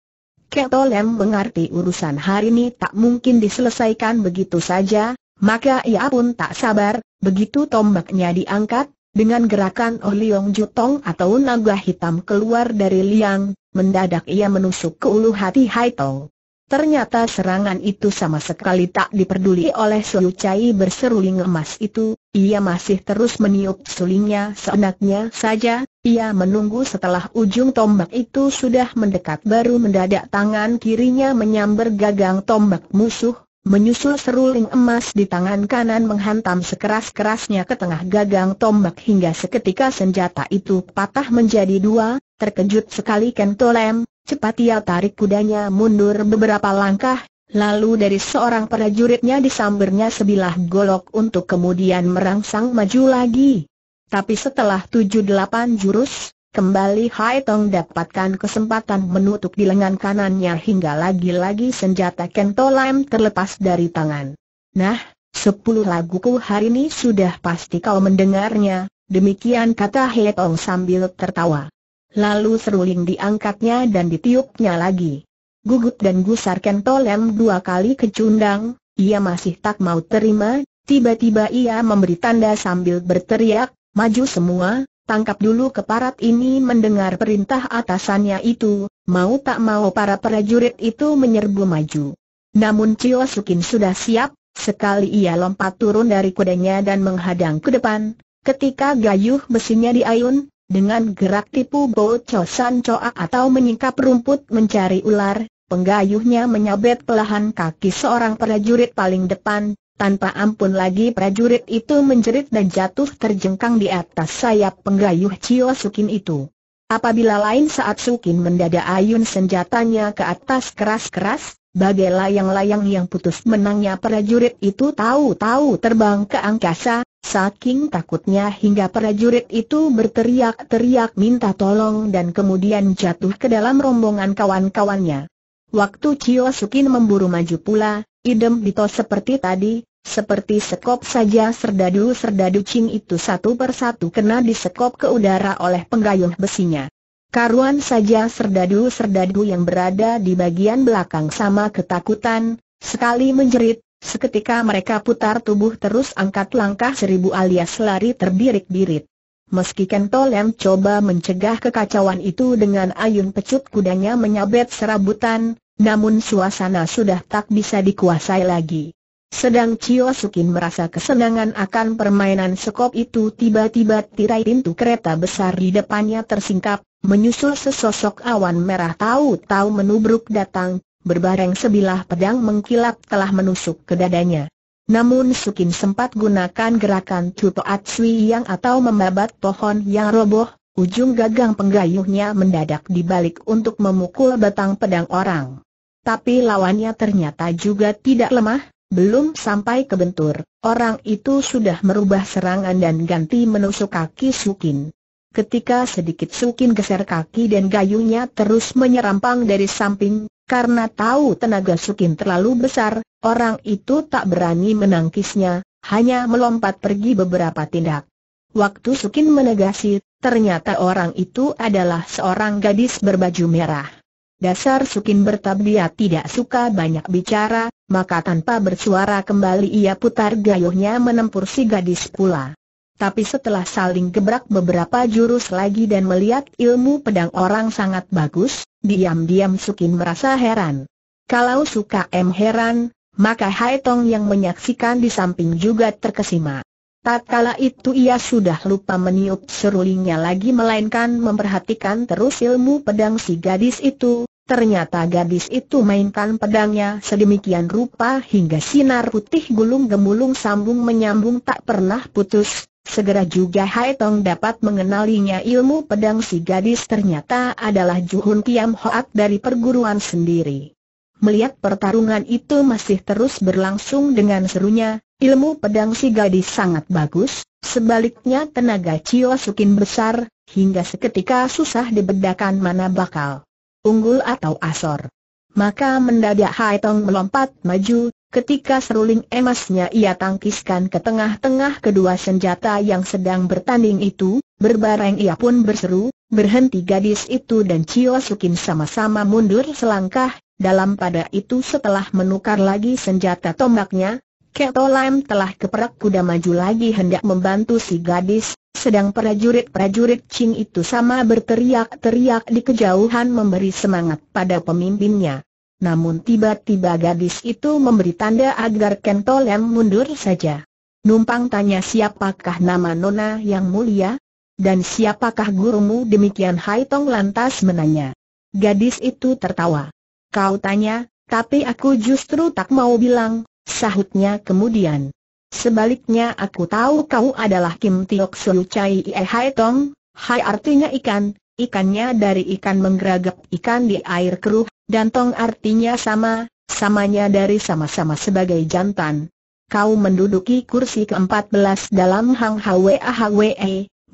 Ketolem mengerti urusan hari ini tak mungkin diselesaikan begitu saja, maka ia pun tak sabar, begitu tombaknya diangkat, dengan gerakan Oh Liong Jutong atau naga hitam keluar dari liang, mendadak ia menusuk ke ulu hati Hai Tong. Ternyata serangan itu sama sekali tak diperduli oleh Suyu Cai berseruling emas itu, ia masih terus meniup sulingnya seenaknya saja, ia menunggu setelah ujung tombak itu sudah mendekat baru mendadak tangan kirinya menyambar gagang tombak musuh, menyusul seruling emas di tangan kanan menghantam sekeras-kerasnya ke tengah gagang tombak hingga seketika senjata itu patah menjadi dua, terkejut sekali Kentolem, Cepat ia tarik kudanya mundur beberapa langkah, lalu dari seorang prajuritnya disambernya sebilah golok untuk kemudian merangsang maju lagi. Tapi setelah tujuh delapan jurus, kembali Hai Tong dapatkan kesempatan menutup di lengan kanannya hingga lagi-lagi senjata Lam terlepas dari tangan. Nah, sepuluh laguku hari ini sudah pasti kau mendengarnya, demikian kata Hai Tong sambil tertawa. Lalu seruling diangkatnya dan ditiupnya lagi. Gugut dan gusar kentolem dua kali kecundang, ia masih tak mau terima, tiba-tiba ia memberi tanda sambil berteriak, maju semua, tangkap dulu keparat ini mendengar perintah atasannya itu, mau tak mau para prajurit itu menyerbu maju. Namun Cio Sukin sudah siap, sekali ia lompat turun dari kudanya dan menghadang ke depan, ketika gayuh besinya diayun, dengan gerak tipu bocosan coak atau menyingkap rumput mencari ular, penggayuhnya menyabet pelahan kaki seorang prajurit paling depan, tanpa ampun lagi prajurit itu menjerit dan jatuh terjengkang di atas sayap penggayuh Cio Sukin itu. Apabila lain saat Sukin mendadak ayun senjatanya ke atas keras-keras, Bagai layang-layang yang putus menangnya prajurit itu tahu-tahu terbang ke angkasa, saking takutnya hingga prajurit itu berteriak-teriak minta tolong dan kemudian jatuh ke dalam rombongan kawan-kawannya. Waktu Sukin memburu maju pula, idem dito seperti tadi, seperti sekop saja serdadu-serdadu Cing itu satu persatu kena disekop ke udara oleh penggayuh besinya. Karuan saja serdadu-serdadu yang berada di bagian belakang sama ketakutan, sekali menjerit, seketika mereka putar tubuh terus angkat langkah seribu alias lari terbirik-birit. Meski Kento Lem coba mencegah kekacauan itu dengan ayun pecut kudanya menyabet serabutan, namun suasana sudah tak bisa dikuasai lagi. Sedang Cio Sukin merasa kesenangan akan permainan sekop itu tiba-tiba tirai pintu kereta besar di depannya tersingkap, menyusul sesosok awan merah tahu-tahu menubruk datang, berbareng sebilah pedang mengkilap telah menusuk ke dadanya. Namun Sukin sempat gunakan gerakan Tutoat Atsui yang atau membabat pohon yang roboh, ujung gagang penggayuhnya mendadak dibalik untuk memukul batang pedang orang. Tapi lawannya ternyata juga tidak lemah, belum sampai ke bentur, orang itu sudah merubah serangan dan ganti menusuk kaki Sukin. Ketika sedikit Sukin geser kaki dan gayungnya terus menyerampang dari samping, karena tahu tenaga Sukin terlalu besar, orang itu tak berani menangkisnya, hanya melompat pergi beberapa tindak. Waktu Sukin menegasi, ternyata orang itu adalah seorang gadis berbaju merah. Dasar Sukin bertabdia tidak suka banyak bicara, maka tanpa bersuara kembali ia putar gayuhnya menempur si gadis pula. Tapi setelah saling gebrak beberapa jurus lagi dan melihat ilmu pedang orang sangat bagus, diam-diam Sukin merasa heran. Kalau suka em heran, maka Hai Tong yang menyaksikan di samping juga terkesima kala itu ia sudah lupa meniup serulingnya lagi melainkan memperhatikan terus ilmu pedang si gadis itu, ternyata gadis itu mainkan pedangnya sedemikian rupa hingga sinar putih gulung gemulung sambung menyambung tak pernah putus. Segera juga Hai Tong dapat mengenalinya ilmu pedang si gadis ternyata adalah Juhun Kiam Hoat dari perguruan sendiri. Melihat pertarungan itu masih terus berlangsung dengan serunya, Ilmu pedang si gadis sangat bagus, sebaliknya tenaga Cio Sukin besar, hingga seketika susah dibedakan mana bakal unggul atau asor. Maka mendadak Hai Tong melompat maju, ketika seruling emasnya ia tangkiskan ke tengah-tengah kedua senjata yang sedang bertanding itu, berbareng ia pun berseru, berhenti gadis itu dan Cio Sukin sama-sama mundur selangkah, dalam pada itu setelah menukar lagi senjata tombaknya, Ketolam telah keperak kuda maju lagi hendak membantu si gadis, sedang prajurit-prajurit Ching itu sama berteriak-teriak di kejauhan memberi semangat pada pemimpinnya. Namun tiba-tiba gadis itu memberi tanda agar Kentolem mundur saja. Numpang tanya siapakah nama Nona yang mulia? Dan siapakah gurumu demikian Hai Tong lantas menanya. Gadis itu tertawa. Kau tanya, tapi aku justru tak mau bilang, Sahutnya kemudian. Sebaliknya aku tahu kau adalah Kim Tiok Su Chai Ie Hai Tong, Hai artinya ikan, ikannya dari ikan menggeragap ikan di air keruh, dan Tong artinya sama, samanya dari sama-sama sebagai jantan. Kau menduduki kursi ke-14 dalam Hang Hwa Hwe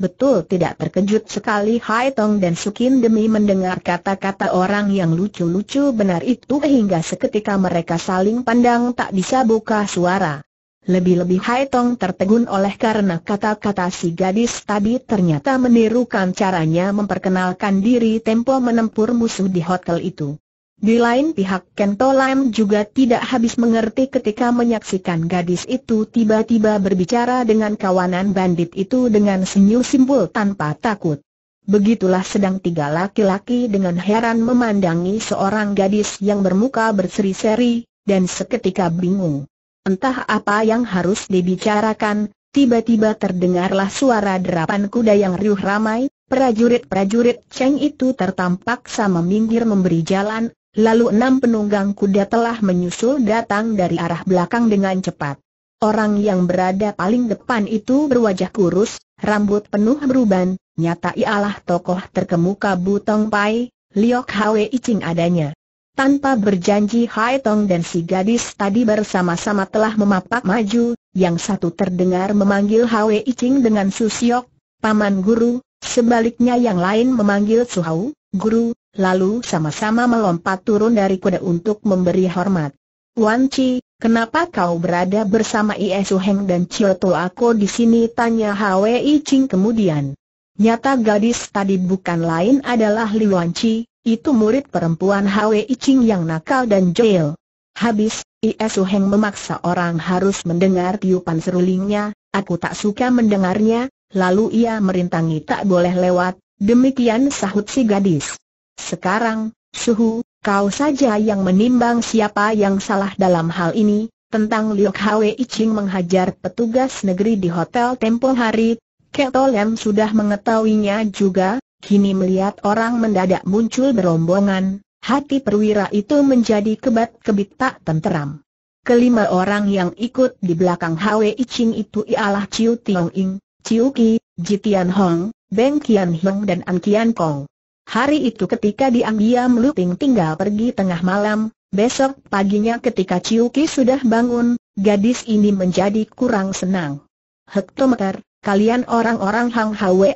betul tidak terkejut sekali Hai Tong dan Sukin demi mendengar kata-kata orang yang lucu-lucu benar itu hingga seketika mereka saling pandang tak bisa buka suara. Lebih-lebih Hai Tong tertegun oleh karena kata-kata si gadis tadi ternyata menirukan caranya memperkenalkan diri tempo menempur musuh di hotel itu. Di lain pihak Kento Lam juga tidak habis mengerti ketika menyaksikan gadis itu tiba-tiba berbicara dengan kawanan bandit itu dengan senyum simpul tanpa takut. Begitulah sedang tiga laki-laki dengan heran memandangi seorang gadis yang bermuka berseri-seri, dan seketika bingung. Entah apa yang harus dibicarakan, tiba-tiba terdengarlah suara derapan kuda yang riuh ramai, prajurit-prajurit Cheng itu tertampak sama minggir memberi jalan, Lalu enam penunggang kuda telah menyusul datang dari arah belakang dengan cepat. Orang yang berada paling depan itu berwajah kurus, rambut penuh beruban, nyata ialah tokoh terkemuka Butong Pai, Liok Hwe Icing adanya. Tanpa berjanji Hai Tong dan si gadis tadi bersama-sama telah memapak maju, yang satu terdengar memanggil Hwe Icing dengan Susiok, Paman Guru, sebaliknya yang lain memanggil Suhau, Guru, lalu sama-sama melompat turun dari kuda untuk memberi hormat. Wan Chi, kenapa kau berada bersama Isu Heng dan Chioto Ako di sini? Tanya Hwi Ching kemudian. Nyata gadis tadi bukan lain adalah Li Wan Chi, itu murid perempuan Hwi Ching yang nakal dan jahil. Habis, Isu Heng memaksa orang harus mendengar tiupan serulingnya, aku tak suka mendengarnya, lalu ia merintangi tak boleh lewat, demikian sahut si gadis. Sekarang, Suhu, kau saja yang menimbang siapa yang salah dalam hal ini, tentang Liok Hwe Ching menghajar petugas negeri di hotel tempo hari, Keto Lem sudah mengetahuinya juga, kini melihat orang mendadak muncul berombongan, hati perwira itu menjadi kebat-kebit tak tenteram. Kelima orang yang ikut di belakang Hwe Ching itu ialah Chiu Tiong Ing, Chiu Ki, Jitian Hong, Beng Kian Hong dan An Kian Kong. Hari itu ketika diam-diam Luting tinggal pergi tengah malam, besok paginya ketika Ciuki sudah bangun, gadis ini menjadi kurang senang. Hektometer, kalian orang-orang Hang Hwe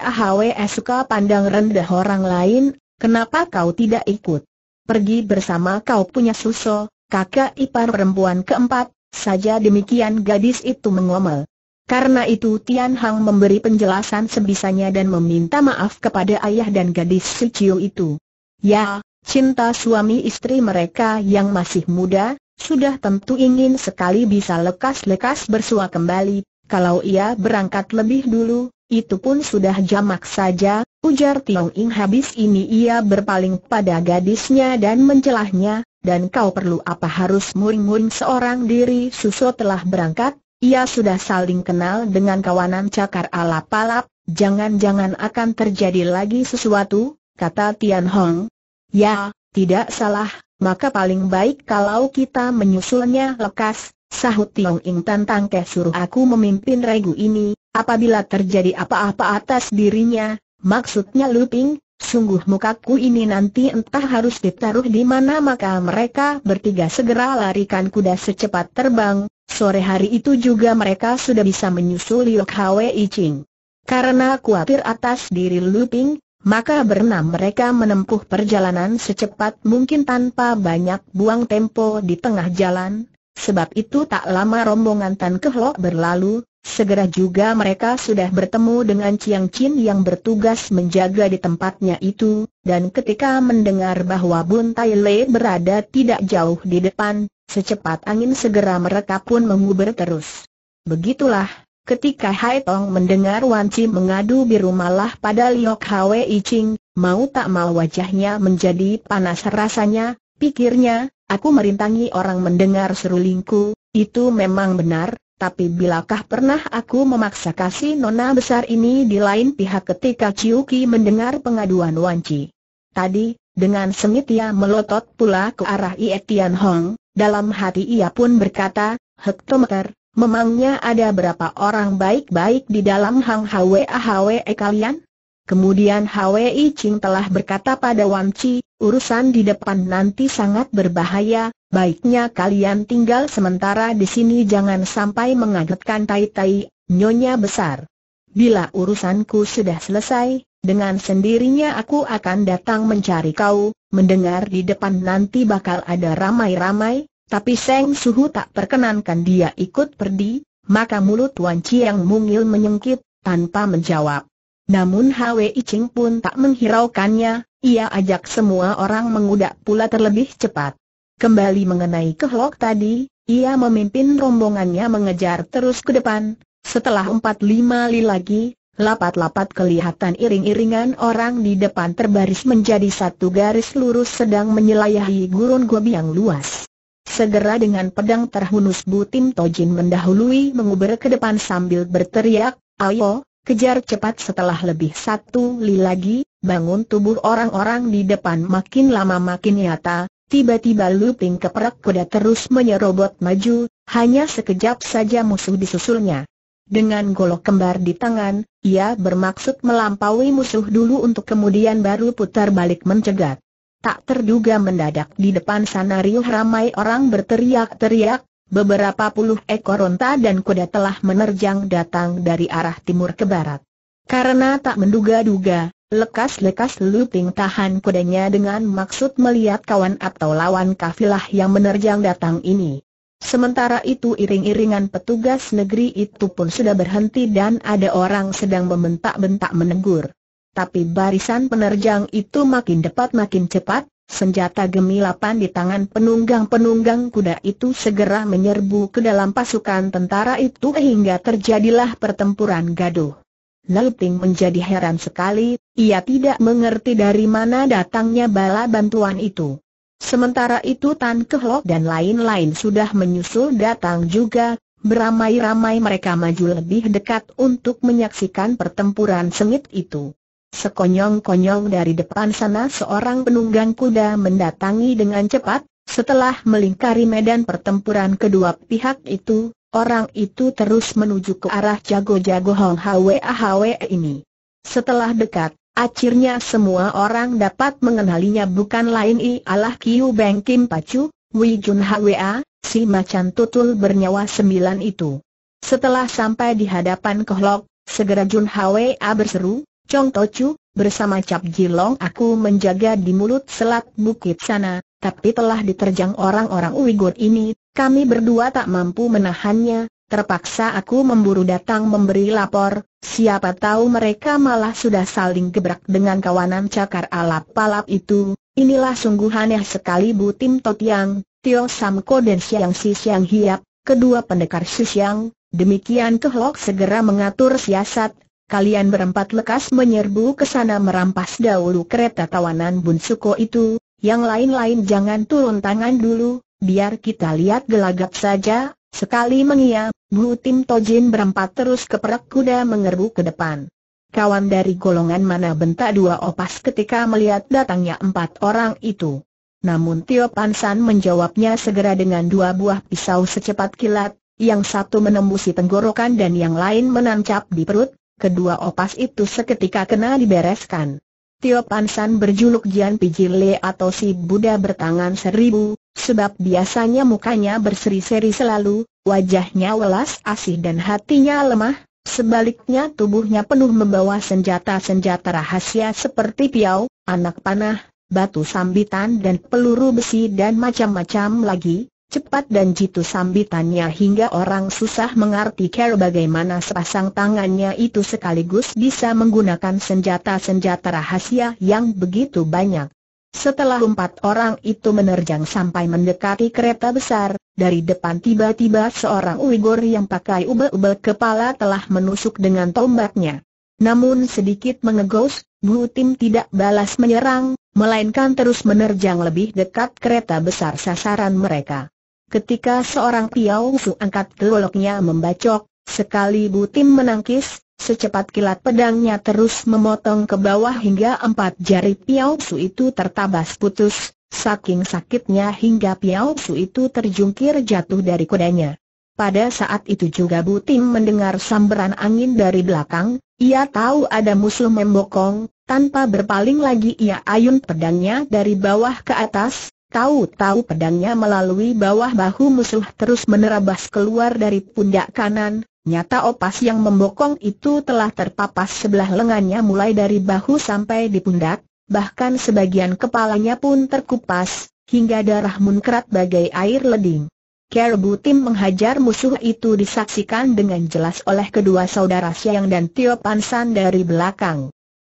suka pandang rendah orang lain, kenapa kau tidak ikut? Pergi bersama kau punya susu kakak ipar perempuan keempat, saja demikian gadis itu mengomel. Karena itu Tian Hang memberi penjelasan sebisanya dan meminta maaf kepada ayah dan gadis si Chiu itu. Ya, cinta suami istri mereka yang masih muda, sudah tentu ingin sekali bisa lekas-lekas bersua kembali, kalau ia berangkat lebih dulu, itu pun sudah jamak saja, ujar Tiong Ing habis ini ia berpaling pada gadisnya dan mencelahnya, dan kau perlu apa harus muring-muring seorang diri susu telah berangkat, ia sudah saling kenal dengan kawanan cakar ala palap, jangan-jangan akan terjadi lagi sesuatu, kata Tian Hong. Ya, tidak salah, maka paling baik kalau kita menyusulnya lekas, sahut Tiong Ing tentang teh suruh aku memimpin regu ini, apabila terjadi apa-apa atas dirinya, maksudnya Luping, sungguh mukaku ini nanti entah harus ditaruh di mana maka mereka bertiga segera larikan kuda secepat terbang, Sore hari itu juga mereka sudah bisa menyusul Yok Hwe Ching. Karena khawatir atas diri Lu Ping, maka berenam mereka menempuh perjalanan secepat mungkin tanpa banyak buang tempo di tengah jalan, sebab itu tak lama rombongan Tan Kehlok berlalu, segera juga mereka sudah bertemu dengan Chiang Chin yang bertugas menjaga di tempatnya itu, dan ketika mendengar bahwa Bun Tai Le berada tidak jauh di depan, Secepat angin segera mereka pun menguber terus. Begitulah, ketika Hai Tong mendengar Wan Chi mengadu biru malah pada Liok Hwei Ching, mau tak mau wajahnya menjadi panas rasanya, pikirnya, aku merintangi orang mendengar serulingku, itu memang benar, tapi bilakah pernah aku memaksa kasih nona besar ini di lain pihak ketika Ciuki mendengar pengaduan Wanci? Tadi, dengan sengit ia melotot pula ke arah Ie Tian Hong, dalam hati ia pun berkata, Hektometer, memangnya ada berapa orang baik-baik di dalam Hang Hwe Hwe e kalian? Kemudian Hwi Ching telah berkata pada Wan Chi, urusan di depan nanti sangat berbahaya, baiknya kalian tinggal sementara di sini jangan sampai mengagetkan Tai Tai, nyonya besar. Bila urusanku sudah selesai, dengan sendirinya aku akan datang mencari kau, mendengar di depan nanti bakal ada ramai-ramai, tapi Seng Suhu tak perkenankan dia ikut pergi, maka mulut Wan yang mungil menyengkit, tanpa menjawab. Namun Hwi Ching pun tak menghiraukannya, ia ajak semua orang mengudak pula terlebih cepat. Kembali mengenai kehlok tadi, ia memimpin rombongannya mengejar terus ke depan, setelah empat lima li lagi, Lapat-lapat kelihatan iring-iringan orang di depan terbaris menjadi satu garis lurus sedang menyelayahi gurun gobi yang luas. Segera dengan pedang terhunus Butim Tojin mendahului menguber ke depan sambil berteriak, Ayo, kejar cepat setelah lebih satu li lagi, bangun tubuh orang-orang di depan makin lama makin nyata, Tiba-tiba Luping keperak kuda terus menyerobot maju, hanya sekejap saja musuh disusulnya. Dengan golok kembar di tangan, ia bermaksud melampaui musuh dulu untuk kemudian baru putar balik mencegat. Tak terduga mendadak di depan sana riuh ramai orang berteriak-teriak, beberapa puluh ekor onta dan kuda telah menerjang datang dari arah timur ke barat. Karena tak menduga-duga, lekas-lekas Luping tahan kudanya dengan maksud melihat kawan atau lawan kafilah yang menerjang datang ini. Sementara itu iring-iringan petugas negeri itu pun sudah berhenti dan ada orang sedang membentak-bentak menegur. Tapi barisan penerjang itu makin dekat makin cepat, senjata gemilapan di tangan penunggang-penunggang kuda itu segera menyerbu ke dalam pasukan tentara itu hingga terjadilah pertempuran gaduh. Nelping menjadi heran sekali, ia tidak mengerti dari mana datangnya bala bantuan itu. Sementara itu Tan Kehlok dan lain-lain sudah menyusul datang juga, beramai-ramai mereka maju lebih dekat untuk menyaksikan pertempuran sengit itu. Sekonyong-konyong dari depan sana seorang penunggang kuda mendatangi dengan cepat, setelah melingkari medan pertempuran kedua pihak itu, orang itu terus menuju ke arah jago-jago Hong Hwa ini. Setelah dekat, Akhirnya semua orang dapat mengenalinya bukan lain ialah Kiu Beng Kim Pacu, Wei Jun Hwa, si macan tutul bernyawa sembilan itu. Setelah sampai di hadapan Kohlok, segera Jun Hwa berseru, Chong Tochu, bersama Cap Jilong aku menjaga di mulut selat bukit sana, tapi telah diterjang orang-orang Uighur ini, kami berdua tak mampu menahannya, terpaksa aku memburu datang memberi lapor, siapa tahu mereka malah sudah saling gebrak dengan kawanan cakar alap palap itu, inilah sungguh aneh sekali Bu Tim Totiang, Tio Samko dan Siang Si Siang Hiap, kedua pendekar Si Siang, demikian Kehlok segera mengatur siasat, kalian berempat lekas menyerbu ke sana merampas dahulu kereta tawanan Bun Suko itu, yang lain-lain jangan turun tangan dulu, biar kita lihat gelagat saja, Sekali mengia, Bu Tim Tojin berempat terus keperak kuda mengerbu ke depan. Kawan dari golongan mana bentak dua opas ketika melihat datangnya empat orang itu. Namun Tio Pansan menjawabnya segera dengan dua buah pisau secepat kilat, yang satu menembusi tenggorokan dan yang lain menancap di perut, kedua opas itu seketika kena dibereskan. Tio Pansan berjuluk Jian Pijile atau si Buddha bertangan seribu, Sebab biasanya mukanya berseri-seri selalu, wajahnya welas asih dan hatinya lemah, sebaliknya tubuhnya penuh membawa senjata-senjata rahasia seperti piau, anak panah, batu sambitan dan peluru besi dan macam-macam lagi, cepat dan jitu sambitannya hingga orang susah mengerti care bagaimana sepasang tangannya itu sekaligus bisa menggunakan senjata-senjata rahasia yang begitu banyak. Setelah empat orang itu menerjang sampai mendekati kereta besar, dari depan tiba-tiba seorang Uighur yang pakai ubel-ubel kepala telah menusuk dengan tombaknya. Namun sedikit mengegos, Bu Tim tidak balas menyerang, melainkan terus menerjang lebih dekat kereta besar sasaran mereka. Ketika seorang Piao Su angkat goloknya membacok, sekali Bu Tim menangkis, Secepat kilat pedangnya terus memotong ke bawah hingga empat jari Piao Su itu tertabas putus, saking sakitnya hingga Piao Su itu terjungkir jatuh dari kudanya. Pada saat itu juga Bu Tim mendengar samberan angin dari belakang, ia tahu ada musuh membokong, tanpa berpaling lagi ia ayun pedangnya dari bawah ke atas, Tahu-tahu pedangnya melalui bawah bahu musuh terus menerabas keluar dari pundak kanan, nyata opas yang membokong itu telah terpapas sebelah lengannya mulai dari bahu sampai di pundak, bahkan sebagian kepalanya pun terkupas, hingga darah munkrat bagai air leding. Kerebu tim menghajar musuh itu disaksikan dengan jelas oleh kedua saudara Siang dan Tio Pansan dari belakang.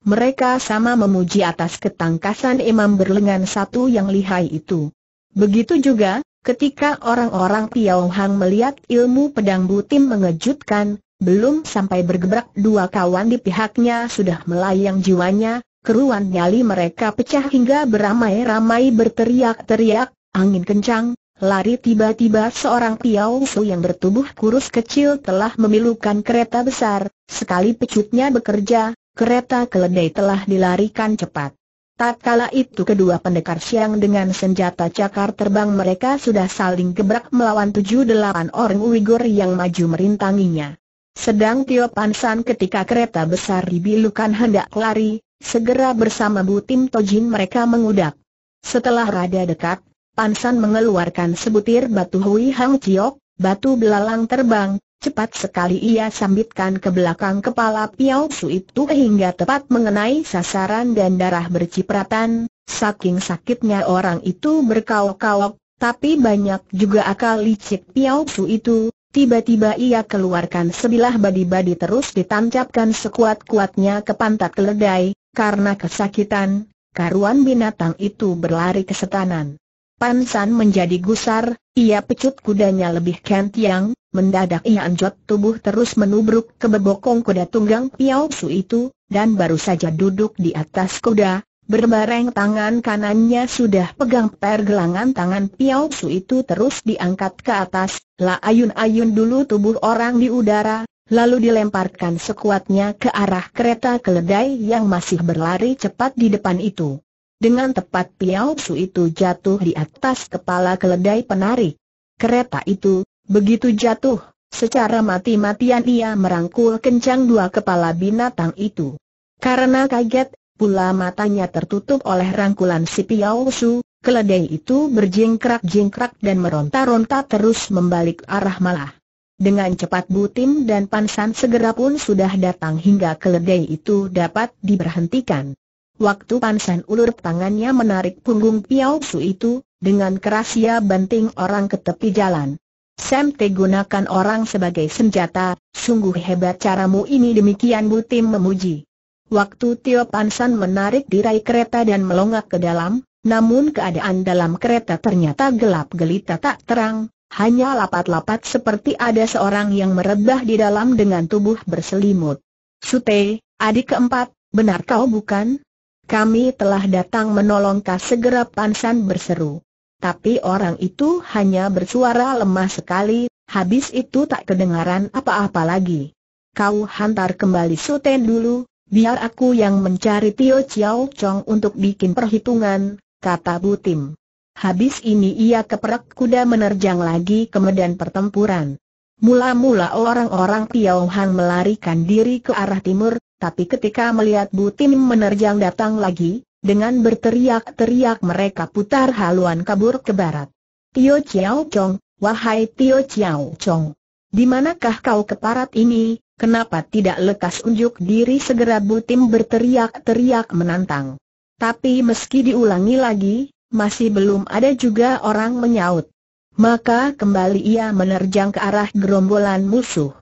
Mereka sama memuji atas ketangkasan imam berlengan satu yang lihai itu. Begitu juga, ketika orang-orang Tiau Hang melihat ilmu pedang butim mengejutkan, belum sampai bergebrak dua kawan di pihaknya sudah melayang jiwanya, keruan nyali mereka pecah hingga beramai-ramai berteriak-teriak, angin kencang, lari tiba-tiba seorang Tiau Su yang bertubuh kurus kecil telah memilukan kereta besar, sekali pecutnya bekerja, kereta keledai telah dilarikan cepat. Tak kala itu kedua pendekar siang dengan senjata cakar terbang mereka sudah saling gebrak melawan tujuh delapan orang Uighur yang maju merintanginya. Sedang Tio Pansan ketika kereta besar dibilukan hendak lari, segera bersama Butim Tojin mereka mengudak. Setelah rada dekat, Pansan mengeluarkan sebutir batu Hui Hang Chiok, batu belalang terbang, Cepat sekali ia sambitkan ke belakang kepala Piao Su itu hingga tepat mengenai sasaran dan darah bercipratan, saking sakitnya orang itu berkaok-kaok, tapi banyak juga akal licik Piao Su itu, tiba-tiba ia keluarkan sebilah badi-badi terus ditancapkan sekuat-kuatnya ke pantat keledai, karena kesakitan, karuan binatang itu berlari ke setanan. Pan San menjadi gusar, ia pecut kudanya lebih kentiang, mendadak ia anjot tubuh terus menubruk ke bebokong kuda tunggang Piao Su itu, dan baru saja duduk di atas kuda, berbareng tangan kanannya sudah pegang pergelangan tangan Piao Su itu terus diangkat ke atas, la ayun-ayun dulu tubuh orang di udara, lalu dilemparkan sekuatnya ke arah kereta keledai yang masih berlari cepat di depan itu. Dengan tepat Piao Su itu jatuh di atas kepala keledai penari. Kereta itu, begitu jatuh, secara mati-matian ia merangkul kencang dua kepala binatang itu. Karena kaget, pula matanya tertutup oleh rangkulan si Piao Su, keledai itu berjingkrak-jingkrak dan meronta-ronta terus membalik arah malah. Dengan cepat Butim dan Pansan segera pun sudah datang hingga keledai itu dapat diberhentikan. Waktu Pansan ulur tangannya menarik punggung Piao Su itu, dengan keras ia banting orang ke tepi jalan. Sam Te gunakan orang sebagai senjata, sungguh hebat caramu ini demikian Butim memuji. Waktu Tio Pansan menarik tirai kereta dan melongak ke dalam, namun keadaan dalam kereta ternyata gelap gelita tak terang, hanya lapat-lapat seperti ada seorang yang merebah di dalam dengan tubuh berselimut. Sute, adik keempat, benar kau bukan? Kami telah datang menolong segera Pansan berseru. Tapi orang itu hanya bersuara lemah sekali, habis itu tak kedengaran apa-apa lagi. Kau hantar kembali Suten dulu, biar aku yang mencari Tio Chiao Chong untuk bikin perhitungan, kata Butim. Habis ini ia keperak kuda menerjang lagi ke medan pertempuran. Mula-mula orang-orang Tiao Hang melarikan diri ke arah timur, tapi ketika melihat Butim menerjang datang lagi, dengan berteriak-teriak mereka putar haluan kabur ke barat. Tio Chiao Chong, wahai Tio Chiao Chong, di manakah kau ke barat ini, kenapa tidak lekas unjuk diri segera Butim berteriak-teriak menantang. Tapi meski diulangi lagi, masih belum ada juga orang menyaut. Maka kembali ia menerjang ke arah gerombolan musuh.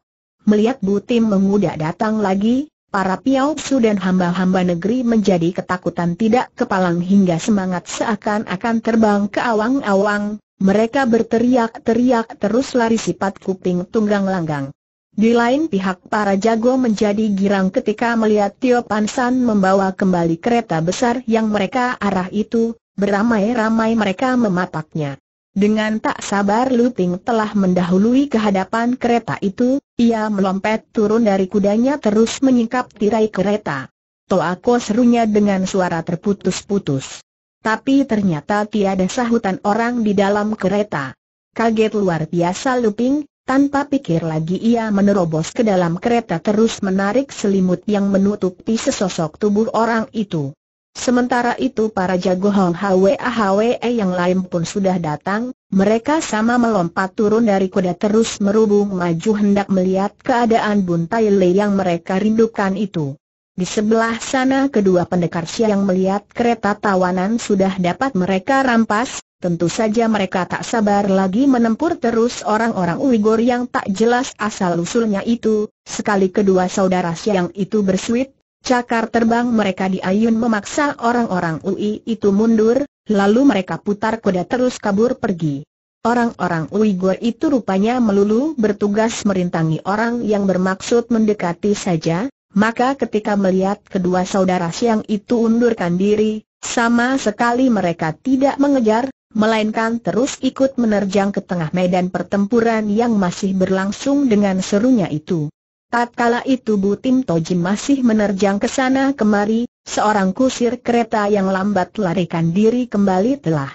Melihat Butim mengudak datang lagi, para su dan hamba-hamba negeri menjadi ketakutan tidak kepalang hingga semangat seakan-akan terbang ke awang-awang, mereka berteriak-teriak terus lari sifat kuping tunggang langgang. Di lain pihak para jago menjadi girang ketika melihat Tio Pansan membawa kembali kereta besar yang mereka arah itu, beramai-ramai mereka memapaknya. Dengan tak sabar Luping telah mendahului kehadapan kereta itu, ia melompat turun dari kudanya terus menyingkap tirai kereta. Toako serunya dengan suara terputus-putus. Tapi ternyata tiada sahutan orang di dalam kereta. Kaget luar biasa Luping, tanpa pikir lagi ia menerobos ke dalam kereta terus menarik selimut yang menutupi sesosok tubuh orang itu. Sementara itu para jago Hong Hwe Ahwe yang lain pun sudah datang, mereka sama melompat turun dari kuda terus merubung maju hendak melihat keadaan Bun Tai Le yang mereka rindukan itu. Di sebelah sana kedua pendekar siang melihat kereta tawanan sudah dapat mereka rampas, tentu saja mereka tak sabar lagi menempur terus orang-orang Uighur yang tak jelas asal-usulnya itu, sekali kedua saudara siang itu bersuit, Cakar terbang mereka diayun memaksa orang-orang UI itu mundur, lalu mereka putar kuda terus kabur pergi. Orang-orang UI Uighur itu rupanya melulu bertugas merintangi orang yang bermaksud mendekati saja, maka ketika melihat kedua saudara siang itu undurkan diri, sama sekali mereka tidak mengejar, melainkan terus ikut menerjang ke tengah medan pertempuran yang masih berlangsung dengan serunya itu kala itu Butim Toji masih menerjang ke sana kemari, seorang kusir kereta yang lambat larikan diri kembali telah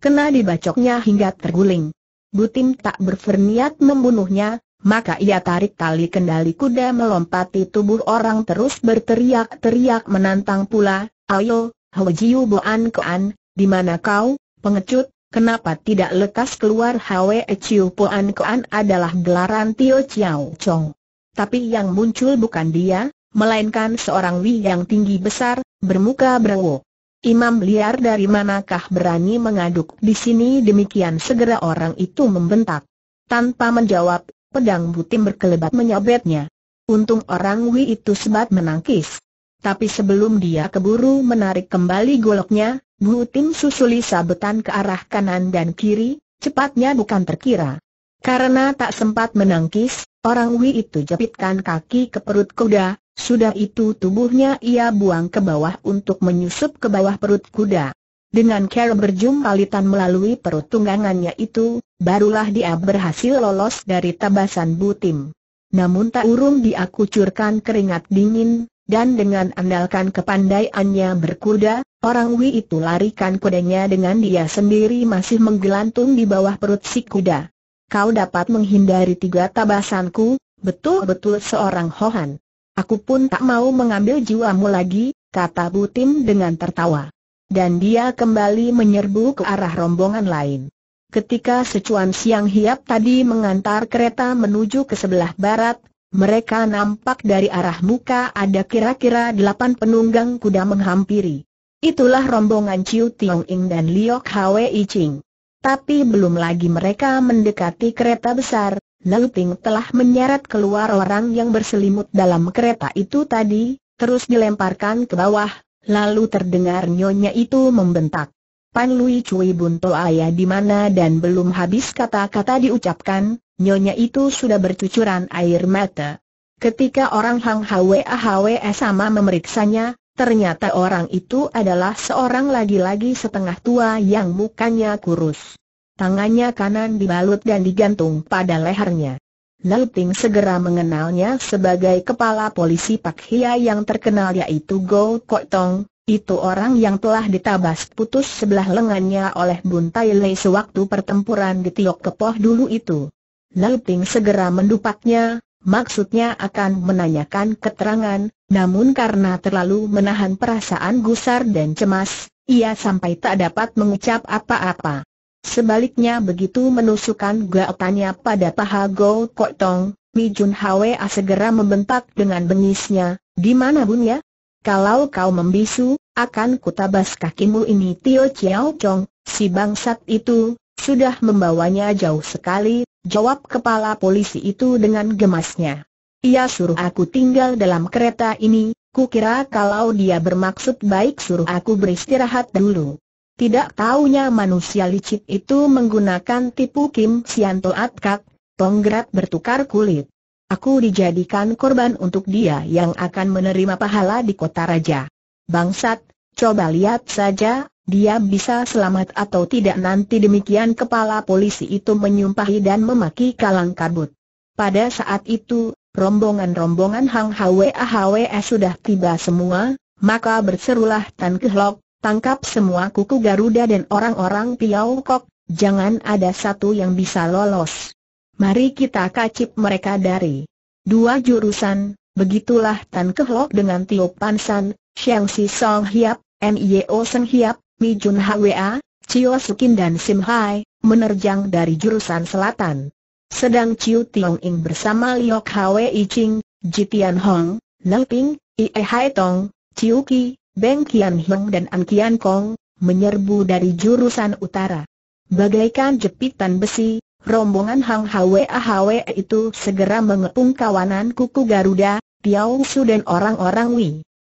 kena dibacoknya hingga terguling. Butim tak berferniat membunuhnya, maka ia tarik tali kendali kuda melompati tubuh orang terus berteriak-teriak menantang pula, Ayo, Hojiu Boan Koan, di mana kau, pengecut, Kenapa tidak lekas keluar Hwe Chiu Puan Koan adalah gelaran Tio Chiao Chong. Tapi yang muncul bukan dia, melainkan seorang Wi yang tinggi besar, bermuka berwo. Imam liar dari manakah berani mengaduk di sini demikian segera orang itu membentak. Tanpa menjawab, pedang butim berkelebat menyabetnya. Untung orang Wi itu sebat menangkis. Tapi sebelum dia keburu menarik kembali goloknya, butim susuli sabetan ke arah kanan dan kiri, cepatnya bukan terkira. Karena tak sempat menangkis, orang Wi itu jepitkan kaki ke perut kuda, sudah itu tubuhnya ia buang ke bawah untuk menyusup ke bawah perut kuda. Dengan cara berjumpalitan melalui perut tunggangannya itu, barulah dia berhasil lolos dari tabasan butim. Namun tak urung dia kucurkan keringat dingin, dan dengan andalkan kepandaiannya berkuda, orang Wi itu larikan kudanya dengan dia sendiri masih menggelantung di bawah perut si kuda kau dapat menghindari tiga tabasanku, betul-betul seorang Hohan. Aku pun tak mau mengambil jiwamu lagi, kata Butim dengan tertawa. Dan dia kembali menyerbu ke arah rombongan lain. Ketika secuan siang hiap tadi mengantar kereta menuju ke sebelah barat, mereka nampak dari arah muka ada kira-kira delapan penunggang kuda menghampiri. Itulah rombongan Chiu Tiong Ing dan Liok Hwe I Ching. Tapi belum lagi mereka mendekati kereta besar, Lalu telah menyeret keluar orang yang berselimut dalam kereta itu tadi, terus dilemparkan ke bawah, lalu terdengar nyonya itu membentak. Pan Lui Cui Bunto ayah di mana dan belum habis kata-kata diucapkan, nyonya itu sudah bercucuran air mata. Ketika orang Hang Hwe Hwa sama memeriksanya, Ternyata orang itu adalah seorang lagi-lagi setengah tua yang mukanya kurus. Tangannya kanan dibalut dan digantung pada lehernya. Nelping segera mengenalnya sebagai kepala polisi Pak Hia yang terkenal yaitu Go Kok Tong, itu orang yang telah ditabas putus sebelah lengannya oleh Bun Tai Lei sewaktu pertempuran di Tiok Kepoh dulu itu. Lalping segera mendupaknya, maksudnya akan menanyakan keterangan, namun karena terlalu menahan perasaan gusar dan cemas, ia sampai tak dapat mengucap apa-apa. Sebaliknya begitu menusukkan gaotannya pada paha Go Kok Tong, Mi Jun Hwa segera membentak dengan bengisnya, di mana bunya? Kalau kau membisu, akan kutabas kakimu ini Tio Chiao Chong, si bangsat itu, sudah membawanya jauh sekali, jawab kepala polisi itu dengan gemasnya. Ia suruh aku tinggal dalam kereta ini, Ku kira kalau dia bermaksud baik suruh aku beristirahat dulu. Tidak taunya manusia licik itu menggunakan tipu Kim Sianto Atkak, tonggrat bertukar kulit. Aku dijadikan korban untuk dia yang akan menerima pahala di kota raja. Bangsat, coba lihat saja, dia bisa selamat atau tidak nanti demikian kepala polisi itu menyumpahi dan memaki kalang kabut. Pada saat itu, rombongan-rombongan Hang HWA-HWA sudah tiba semua, maka berserulah Tan Kehlok, tangkap semua kuku Garuda dan orang-orang Piau Kok, jangan ada satu yang bisa lolos. Mari kita kacip mereka dari dua jurusan, begitulah Tan Kehlok dengan Tio Pansan, Xiang Si Song Hiap, Nio Seng Hiap, Mi Jun Hwa, Chio Sukin dan Sim Hai, menerjang dari jurusan selatan. Sedang Chiu Tiong Ing bersama Liok Hwe I Ching, Jitian Hong, Neng Ping, Ie Hai Tong, Chiu Ki, Beng Kian Hong dan An Kian Kong, menyerbu dari jurusan utara. Bagaikan jepitan besi, rombongan Hang Hwe Hwe itu segera mengepung kawanan kuku Garuda, Piao Su dan orang-orang Wi.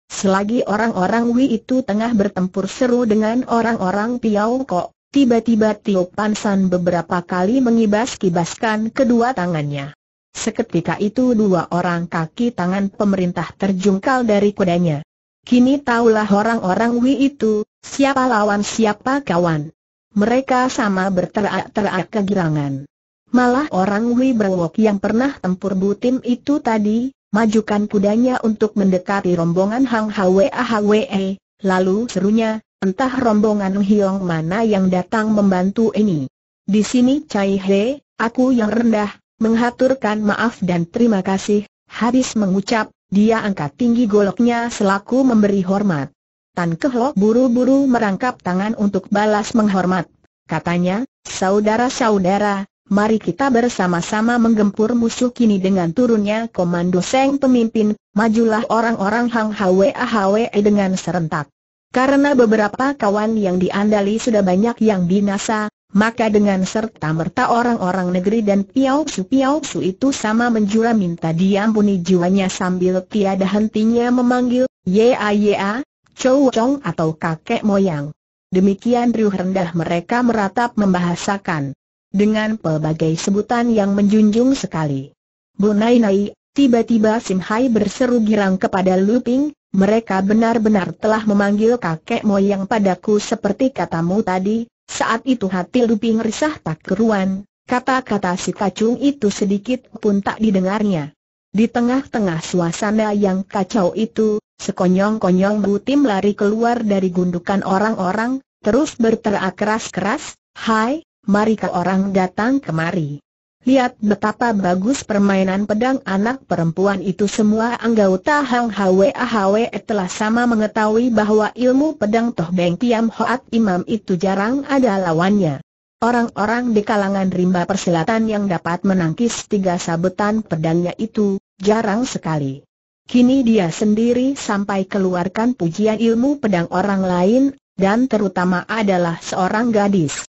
Selagi orang-orang Wi itu tengah bertempur seru dengan orang-orang Piao Kok, Tiba-tiba Tio San beberapa kali mengibas-kibaskan kedua tangannya. Seketika itu dua orang kaki tangan pemerintah terjungkal dari kudanya. Kini taulah orang-orang Wi itu, siapa lawan siapa kawan. Mereka sama berterak-terak kegirangan. Malah orang Wi Berwok yang pernah tempur butim itu tadi, majukan kudanya untuk mendekati rombongan Hang Hwe Hwe, lalu serunya, Entah rombongan Hiong mana yang datang membantu ini. Di sini Cai He, aku yang rendah, menghaturkan maaf dan terima kasih. Habis mengucap, dia angkat tinggi goloknya selaku memberi hormat. Tan Kehlok buru-buru merangkap tangan untuk balas menghormat. Katanya, saudara-saudara, Mari kita bersama-sama menggempur musuh kini dengan turunnya komando Seng pemimpin, majulah orang-orang Hang Hwe Hwa dengan serentak. Karena beberapa kawan yang diandali sudah banyak yang binasa, maka dengan serta-merta orang-orang negeri dan Piao Su Piao Su itu sama menjura minta diampuni jiwanya sambil tiada hentinya memanggil, Yea Yea, Chow Chong atau kakek moyang. Demikian riuh rendah mereka meratap membahasakan. Dengan pelbagai sebutan yang menjunjung sekali. Bu Nai Nai, tiba-tiba Sim Hai berseru girang kepada Lu Ping, mereka benar-benar telah memanggil kakek moyang padaku seperti katamu tadi, saat itu hati Luping risah tak keruan, kata-kata si kacung itu sedikit pun tak didengarnya. Di tengah-tengah suasana yang kacau itu, sekonyong-konyong Butim lari keluar dari gundukan orang-orang, terus berteriak keras-keras, Hai, mari ke orang datang kemari. Lihat betapa bagus permainan pedang anak perempuan itu semua anggota Hang Hwe Ahwe telah sama mengetahui bahwa ilmu pedang Toh Beng Tiam Hoat Imam itu jarang ada lawannya. Orang-orang di kalangan rimba persilatan yang dapat menangkis tiga sabetan pedangnya itu, jarang sekali. Kini dia sendiri sampai keluarkan pujian ilmu pedang orang lain, dan terutama adalah seorang gadis.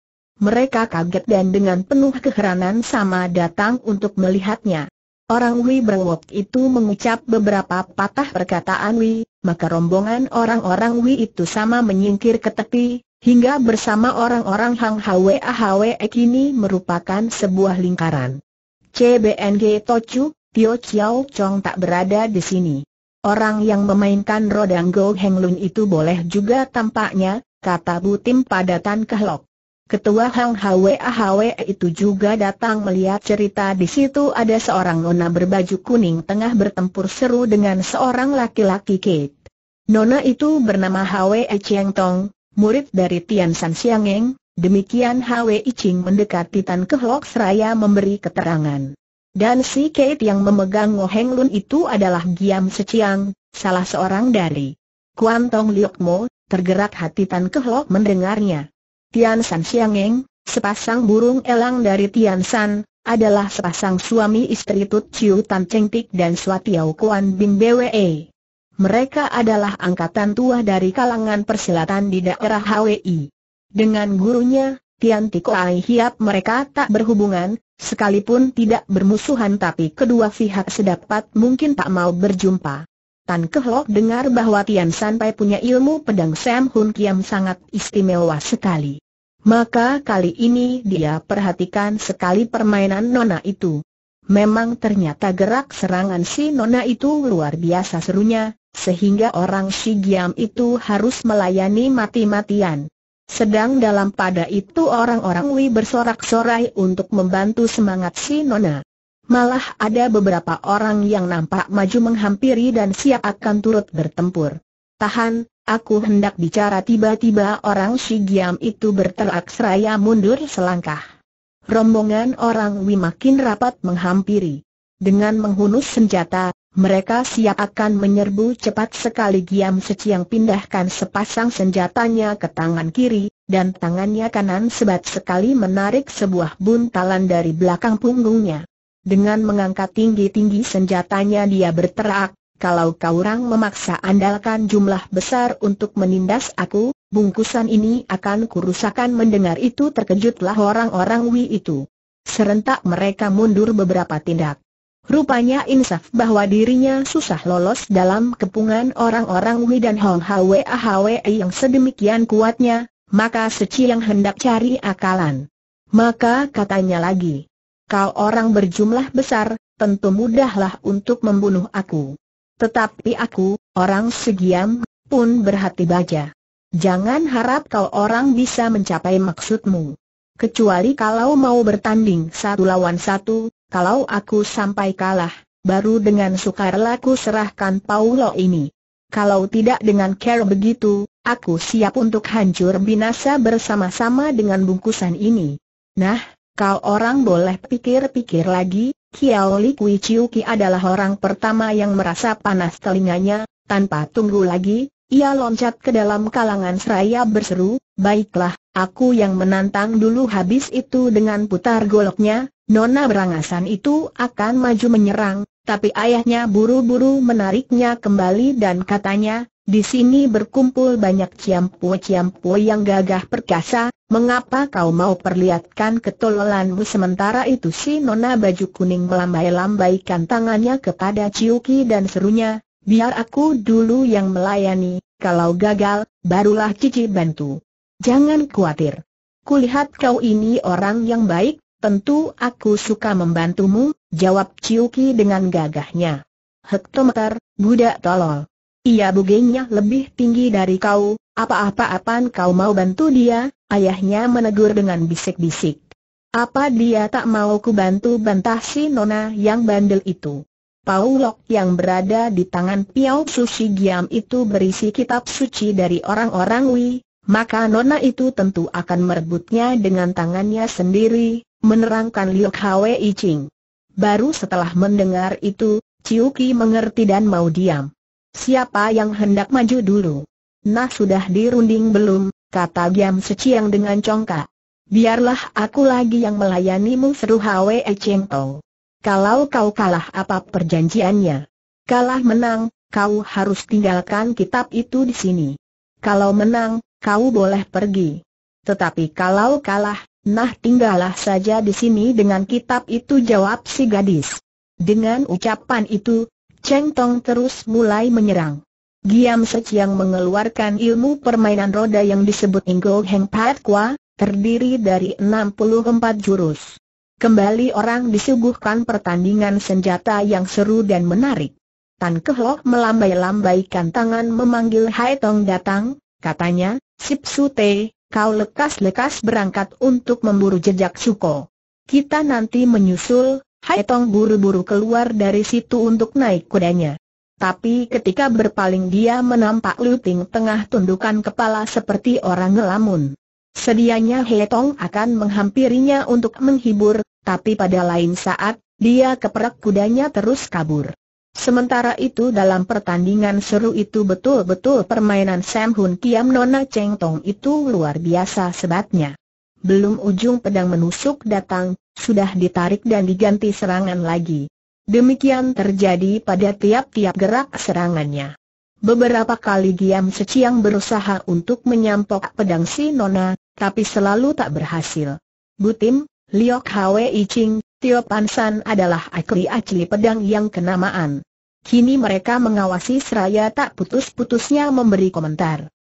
Mereka kaget dan dengan penuh keheranan sama datang untuk melihatnya. Orang Wei Berwok itu mengucap beberapa patah perkataan Wei, maka rombongan orang-orang Wei itu sama menyingkir ke tepi, hingga bersama orang-orang Hang Hwe Ahwe kini merupakan sebuah lingkaran. CBNG Tochu, Tio Chiao Chong tak berada di sini. Orang yang memainkan roda Go Heng Lun itu boleh juga tampaknya, kata Butim pada Tan Kehlok. Ketua Hang Hwe Hwe itu juga datang melihat cerita di situ ada seorang nona berbaju kuning tengah bertempur seru dengan seorang laki-laki Kate. Nona itu bernama Hwe Cheng Tong, murid dari Tian San Siangeng, demikian Hwe Ching mendekati Tan Hock Seraya memberi keterangan. Dan si Kate yang memegang Heng Lun itu adalah Giam Seciang, salah seorang dari Kuantong Mo tergerak hati Tan Hock mendengarnya. Tian San Xiangeng, sepasang burung elang dari Tian San, adalah sepasang suami istri Tut Chiu Tan Cheng Tik dan Swatiao Kuan Bin BWE. Mereka adalah angkatan tua dari kalangan persilatan di daerah HWI. Dengan gurunya, Tian Tiko Ai Hiap mereka tak berhubungan, sekalipun tidak bermusuhan tapi kedua pihak sedapat mungkin tak mau berjumpa. Tan Kehlok dengar bahwa Tian Pai punya ilmu pedang Sam Hun Kiam sangat istimewa sekali. Maka kali ini dia perhatikan sekali permainan Nona itu. Memang ternyata gerak serangan si Nona itu luar biasa serunya, sehingga orang si giam itu harus melayani mati-matian. Sedang dalam pada itu orang-orang Wei bersorak-sorai untuk membantu semangat si Nona. Malah ada beberapa orang yang nampak maju menghampiri dan siap akan turut bertempur. Tahan, Aku hendak bicara tiba-tiba orang Shigiam itu berteriak seraya mundur selangkah. Rombongan orang Wi makin rapat menghampiri. Dengan menghunus senjata, mereka siap akan menyerbu cepat sekali Giam Seciang pindahkan sepasang senjatanya ke tangan kiri, dan tangannya kanan sebat sekali menarik sebuah buntalan dari belakang punggungnya. Dengan mengangkat tinggi-tinggi senjatanya dia berterak, kalau kau orang memaksa andalkan jumlah besar untuk menindas aku, bungkusan ini akan kurusakan mendengar itu terkejutlah orang-orang Wi itu. Serentak mereka mundur beberapa tindak. Rupanya insaf bahwa dirinya susah lolos dalam kepungan orang-orang Wei dan Hong Hwe Ahwe yang sedemikian kuatnya, maka Seci yang hendak cari akalan. Maka katanya lagi, kau orang berjumlah besar, tentu mudahlah untuk membunuh aku. Tetapi aku, orang segiam, pun berhati baja. Jangan harap kau orang bisa mencapai maksudmu. Kecuali kalau mau bertanding satu lawan satu, kalau aku sampai kalah, baru dengan sukar ku serahkan Paulo ini. Kalau tidak dengan care begitu, aku siap untuk hancur binasa bersama-sama dengan bungkusan ini. Nah, kau orang boleh pikir-pikir lagi, Kiao Li Kui Chiu Ki adalah orang pertama yang merasa panas telinganya, tanpa tunggu lagi, ia loncat ke dalam kalangan seraya berseru, baiklah, aku yang menantang dulu habis itu dengan putar goloknya, nona berangasan itu akan maju menyerang, tapi ayahnya buru-buru menariknya kembali dan katanya, di sini berkumpul banyak ciampu-ciampu yang gagah perkasa, Mengapa kau mau perlihatkan ketololanmu sementara itu si nona baju kuning melambai-lambaikan tangannya kepada Ciuki dan serunya, biar aku dulu yang melayani, kalau gagal, barulah Cici bantu. Jangan khawatir. Kulihat kau ini orang yang baik, tentu aku suka membantumu, jawab Ciuki dengan gagahnya. Hektometer, budak tolol. Ia bugenya lebih tinggi dari kau, apa-apa-apaan kau mau bantu dia, ayahnya menegur dengan bisik-bisik. Apa dia tak mau ku bantu bantah si nona yang bandel itu? Paulok yang berada di tangan Piao Susi Giam itu berisi kitab suci dari orang-orang Wi, maka nona itu tentu akan merebutnya dengan tangannya sendiri, menerangkan Liu Kwe I Ching. Baru setelah mendengar itu, Ciuki mengerti dan mau diam. Siapa yang hendak maju dulu? Nah sudah dirunding belum, kata Giam Seciang dengan congkak. Biarlah aku lagi yang melayanimu seru Hwe Cheng Tong. Kalau kau kalah apa perjanjiannya? Kalah menang, kau harus tinggalkan kitab itu di sini. Kalau menang, kau boleh pergi. Tetapi kalau kalah, nah tinggallah saja di sini dengan kitab itu jawab si gadis. Dengan ucapan itu, Cheng Tong terus mulai menyerang. Giam Sec yang mengeluarkan ilmu permainan roda yang disebut Inggo Heng Pat Kwa, terdiri dari 64 jurus. Kembali orang disuguhkan pertandingan senjata yang seru dan menarik. Tan Kehlok melambai-lambaikan tangan memanggil Hai Tong datang, katanya, Sip Su Te, kau lekas-lekas berangkat untuk memburu jejak Suko. Kita nanti menyusul, Hai Tong buru-buru keluar dari situ untuk naik kudanya. Tapi ketika berpaling dia menampak Luting tengah tundukan kepala seperti orang ngelamun. Sedianya Hetong akan menghampirinya untuk menghibur, tapi pada lain saat, dia keperak kudanya terus kabur. Sementara itu dalam pertandingan seru itu betul-betul permainan Sam Hun Kiam Nona Cheng Tong itu luar biasa sebatnya. Belum ujung pedang menusuk datang, sudah ditarik dan diganti serangan lagi. Demikian terjadi pada tiap-tiap gerak serangannya. Beberapa kali Giam Seciang berusaha untuk menyampok pedang si Nona, tapi selalu tak berhasil. Butim, Liok Hwe Iching, Tio Pansan adalah akli-akli pedang yang kenamaan. Kini mereka mengawasi seraya tak putus-putusnya memberi komentar.